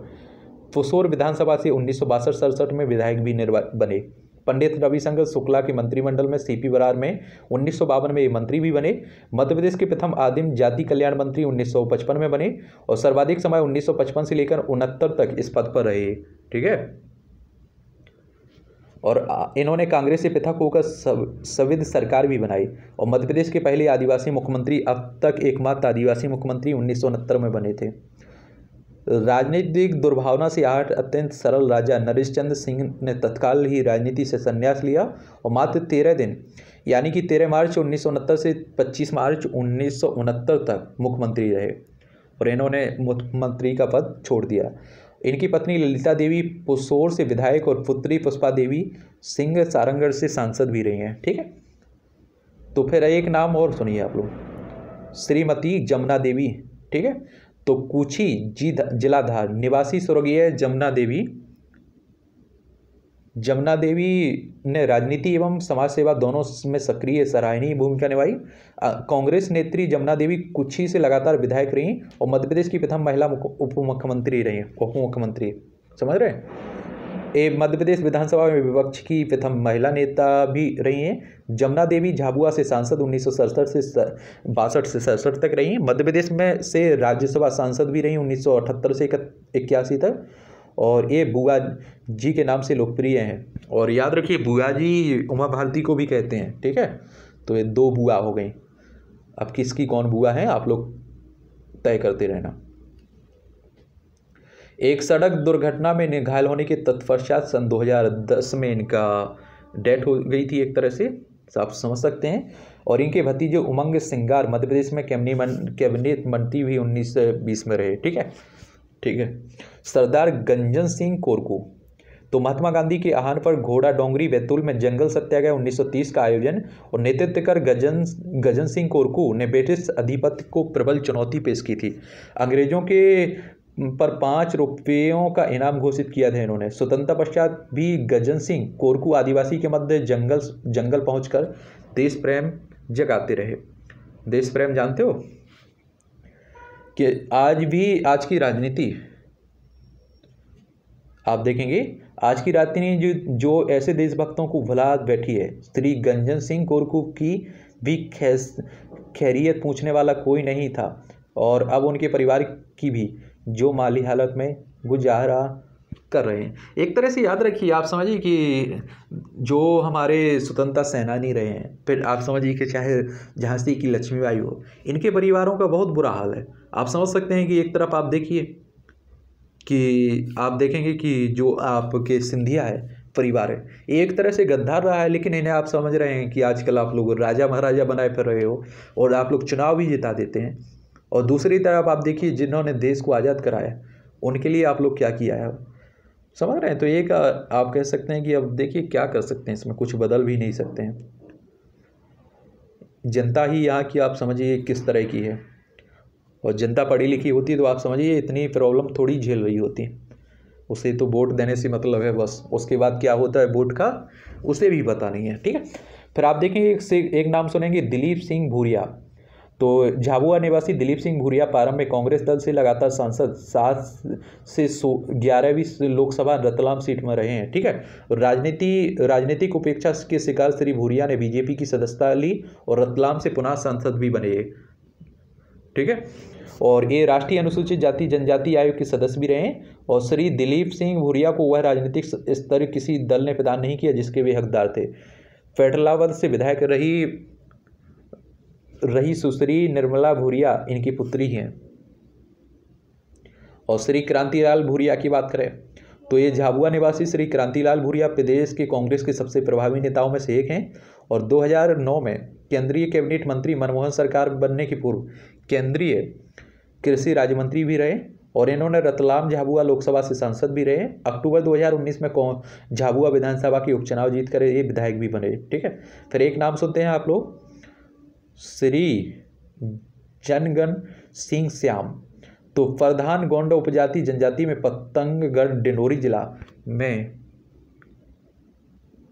फुसोर विधानसभा से उन्नीस सौ बासठ सड़सठ में विधायक भी बने पंडित रविशंकर शुक्ला के मंत्रिमंडल में सीपी बरार में उन्नीस सौ बावन में ये मंत्री भी बने मध्य प्रदेश के प्रथम आदिम जाति कल्याण मंत्री उन्नीस सौ पचपन में बने और सर्वाधिक समय उन्नीस सौ पचपन से लेकर उनहत्तर तक इस पद पर रहे ठीक है और इन्होंने कांग्रेसी प्रथा को होकर सविध सरकार भी बनाई और मध्य प्रदेश के पहले आदिवासी मुख्यमंत्री अब तक एकमात्र आदिवासी मुख्यमंत्री उन्नीस में बने थे राजनीतिक दुर्भावना से आठ अत्यंत सरल राजा नरेश चंद्र सिंह ने तत्काल ही राजनीति से संन्यास लिया और मात्र तेरह दिन यानी कि तेरह मार्च उन्नीस से पच्चीस मार्च उन्नीस तक मुख्यमंत्री रहे और इन्होंने मुख्यमंत्री का पद छोड़ दिया इनकी पत्नी ललिता देवी पुसोर से विधायक और पुत्री पुष्पा देवी सिंह सारंगढ़ से सांसद भी रही हैं ठीक है तो फिर एक नाम और सुनिए आप लोग श्रीमती जमुना देवी ठीक है तो कूची जी जिलाधार निवासी स्वर्गीय जमुना देवी जमुना देवी ने राजनीति एवं समाज सेवा दोनों में सक्रिय सराहनीय भूमिका निभाई कांग्रेस नेत्री जमुना देवी कुछ ही से लगातार विधायक रहीं और मध्य प्रदेश की प्रथम महिला उप मुख्यमंत्री रही उप मुख्यमंत्री समझ रहे हैं ए मध्य प्रदेश विधानसभा में विपक्ष की प्रथम महिला नेता भी रही हैं जमुना देवी झाबुआ से सांसद उन्नीस से बासठ से सड़सठ तक रही हैं मध्य प्रदेश में से राज्यसभा सांसद भी रही उन्नीस से इक्यासी तक और ये बुआ जी के नाम से लोकप्रिय हैं और याद रखिए बुआ जी उमा भारती को भी कहते हैं ठीक है तो ये दो बुआ हो गई अब किसकी कौन बुआ है आप लोग तय करते रहना एक सड़क दुर्घटना में घायल होने के तत्पश्चात सन 2010 में इनका डेथ हो गई थी एक तरह से तो आप समझ सकते हैं और इनके भतीजे उमंग सिंगार मध्य प्रदेश में कैबिनेट मंत्री भी 1920 में रहे ठीक है ठीक है सरदार गंजन सिंह कोरकू तो महात्मा गांधी के आह्वान पर घोड़ा डोंगरी बैतूल में जंगल सत्याग्रह 1930 का आयोजन और नेतृत्व कर गजन गजन सिंह कोरकू ने ब्रिटिश अधिपत्य को प्रबल चुनौती पेश की थी अंग्रेजों के पर पाँच रुपयों का इनाम घोषित किया था इन्होंने स्वतंत्रता पश्चात भी गजन सिंह कोरकू आदिवासी के मध्य जंगल जंगल पहुँच देश प्रेम जगाते रहे देश प्रेम जानते हो कि आज भी आज की राजनीति आप देखेंगे आज की राजनीति जो जो ऐसे देशभक्तों को भुला बैठी है श्री गंजन सिंह कोरकू की भी खैस खैरियत पूछने वाला कोई नहीं था और अब उनके परिवार की भी जो माली हालत में गुजारा कर रहे हैं एक तरह से याद रखिए आप समझिए कि जो हमारे स्वतंत्रता सेनानी रहे हैं फिर आप समझिए कि चाहे झांसी की लक्ष्मीबाई हो इनके परिवारों का बहुत बुरा हाल है आप समझ सकते हैं कि एक तरफ आप देखिए कि आप देखेंगे कि जो आपके सिंधिया है परिवार है एक तरह से गद्दार रहा है लेकिन इन्हें आप समझ रहे हैं कि आजकल आप लोग राजा महाराजा बनाए फिर रहे हो और आप लोग चुनाव भी जिता देते हैं और दूसरी तरफ आप देखिए जिन्होंने देश को आज़ाद कराया उनके लिए आप लोग क्या किया है समझ रहे हैं तो एक आप कह सकते हैं कि अब देखिए क्या कर सकते हैं इसमें कुछ बदल भी नहीं सकते हैं जनता ही यहाँ की आप समझिए किस तरह की है और जनता पढ़ी लिखी होती तो आप समझिए इतनी प्रॉब्लम थोड़ी झेल रही होती उसे तो वोट देने से मतलब है बस उसके बाद क्या होता है वोट का उसे भी पता नहीं है ठीक है फिर आप देखेंगे एक, से एक नाम सुनेंगे दिलीप सिंह भूरिया तो झाबुआ निवासी दिलीप सिंह भूरिया पारंभ में कांग्रेस दल से लगातार सांसद सात से सो ग्यारहवीं लोकसभा रतलाम सीट में रहे हैं ठीक है राजनीति राजनीतिक उपेक्षा के शिकार श्री भूरिया ने बीजेपी की सदस्यता ली और रतलाम से पुनः सांसद भी बने ठीक है और ये राष्ट्रीय अनुसूचित जाति जनजाति आयोग के सदस्य भी रहे हैं और श्री दिलीप सिंह भूरिया को वह राजनीतिक स्तर किसी दल ने प्रदान नहीं किया जिसके वे हकदार थे फेडलावद से विधायक रही रही सुश्री निर्मला भूरिया इनकी पुत्री हैं और श्री क्रांतिलाल भूरिया की बात करें तो ये झाबुआ निवासी श्री क्रांतिलाल भूरिया प्रदेश के कांग्रेस के सबसे प्रभावी नेताओं में से एक हैं और 2009 में केंद्रीय कैबिनेट मंत्री मनमोहन सरकार बनने के पूर्व केंद्रीय कृषि राज्य मंत्री भी रहे और इन्होंने रतलाम झाबुआ लोकसभा से सांसद भी रहे अक्टूबर 2019 में कौन झाबुआ विधानसभा के उपचुनाव जीत कर ये विधायक भी बने ठीक है फिर एक नाम सुनते हैं आप लोग श्री जनगण सिंह श्याम तो प्रधान गोंडा उपजाति जनजाति में पतंगगढ़ डिंडोरी जिला में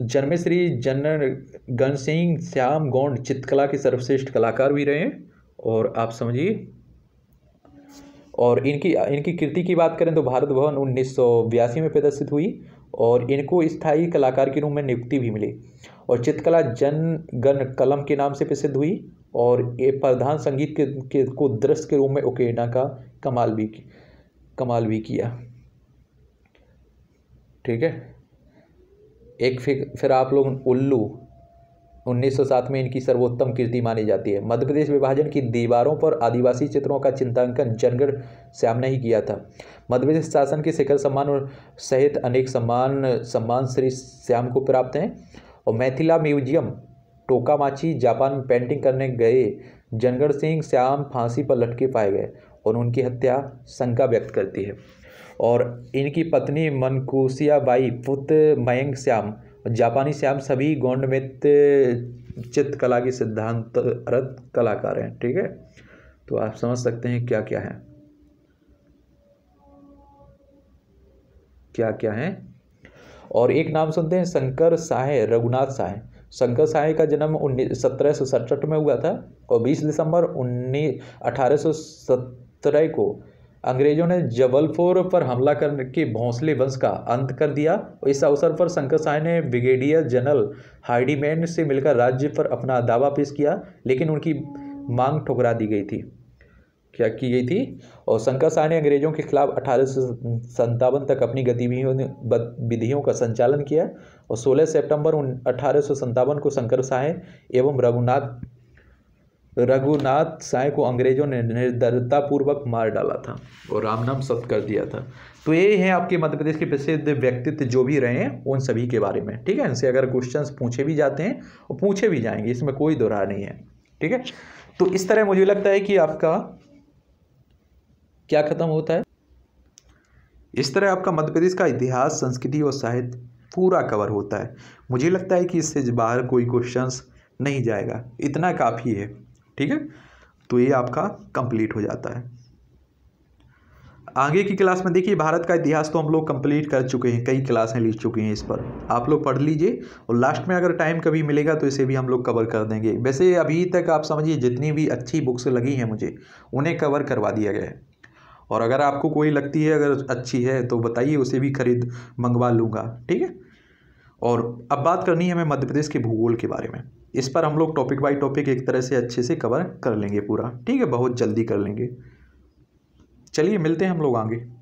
जन्मे श्री जनगण सिंह श्याम गोंड चित्रकला के सर्वश्रेष्ठ कलाकार भी रहे हैं और आप समझिए और इनकी इनकी कृति की बात करें तो भारत भवन उन्नीस में प्रदर्शित हुई और इनको स्थायी कलाकार के रूप में नियुक्ति भी मिली और चित्रकला जन गण कलम के नाम से प्रसिद्ध हुई और ये प्रधान संगीत के, के को दृश्य के रूप में उकेरना का कमाल भी कमाल भी किया ठीक है एक फिर फिर आप लोग उल्लू 1907 में इनकी सर्वोत्तम कीर्ति मानी जाती है मध्य प्रदेश विभाजन की दीवारों पर आदिवासी चित्रों का चिंतांकन जनगढ़ श्याम ने ही किया था मध्य प्रदेश शासन के शिखर सम्मान और सहित अनेक सम्मान सम्मान श्री श्याम को प्राप्त हैं और मैथिला म्यूजियम टोकामाची जापान में पेंटिंग करने गए जनगढ़ सिंह श्याम फांसी पर लटके पाए गए और उनकी हत्या शंका व्यक्त करती है और इनकी पत्नी मनकुशिया बाई पुत्र मयंक श्याम जापानी श्याम सभी गौंड मित्य चित्रकला के सिद्धांतरत कलाकार हैं ठीक है तो आप समझ सकते हैं क्या क्या है क्या क्या है और एक नाम सुनते हैं शंकर साह रघुनाथ साह शंकर साह का जन्म उन्नीस सत्रह सौ सड़सठ में हुआ था और 20 दिसंबर उन्नीस अठारह सौ सत्रह को अंग्रेजों ने जबलपुर पर हमला करके भोंसले वंश का अंत कर दिया इस अवसर पर शंकर साय ने ब्रिगेडियर जनरल हार्डीमैन से मिलकर राज्य पर अपना दावा पेश किया लेकिन उनकी मांग ठुकरा दी गई थी क्या की गई थी और शंकर साय ने अंग्रेजों के खिलाफ अठारह तक अपनी गतिविधियों विधियों का संचालन किया और 16 सितंबर उन अठारह को शंकर साय एवं रघुनाथ रघुनाथ साय को अंग्रेजों ने पूर्वक मार डाला था और राम नाम सत्य कर दिया था तो ये है आपके मध्य प्रदेश के प्रसिद्ध व्यक्तित्व जो भी रहे हैं उन सभी के बारे में ठीक है इनसे अगर क्वेश्चंस पूछे भी जाते हैं और पूछे भी जाएंगे इसमें कोई दोहरा नहीं है ठीक है तो इस तरह मुझे लगता है कि आपका क्या खत्म होता है इस तरह आपका मध्य प्रदेश का इतिहास संस्कृति और साहित्य पूरा कवर होता है मुझे लगता है कि इससे बाहर कोई क्वेश्चंस नहीं जाएगा इतना काफ़ी है ठीक है तो ये आपका कंप्लीट हो जाता है आगे की क्लास में देखिए भारत का इतिहास तो हम लोग कंप्लीट कर चुके हैं कई क्लासें लिख चुके हैं इस पर आप लोग पढ़ लीजिए और लास्ट में अगर टाइम कभी मिलेगा तो इसे भी हम लोग कवर कर देंगे वैसे अभी तक आप समझिए जितनी भी अच्छी बुक्स लगी हैं मुझे उन्हें कवर करवा दिया गया है और अगर आपको कोई लगती है अगर अच्छी है तो बताइए उसे भी खरीद मंगवा लूँगा ठीक है और अब बात करनी है हमें मध्य प्रदेश के भूगोल के बारे में इस पर हम लोग टॉपिक बाय टॉपिक एक तरह से अच्छे से कवर कर लेंगे पूरा ठीक है बहुत जल्दी कर लेंगे चलिए मिलते हैं हम लोग आगे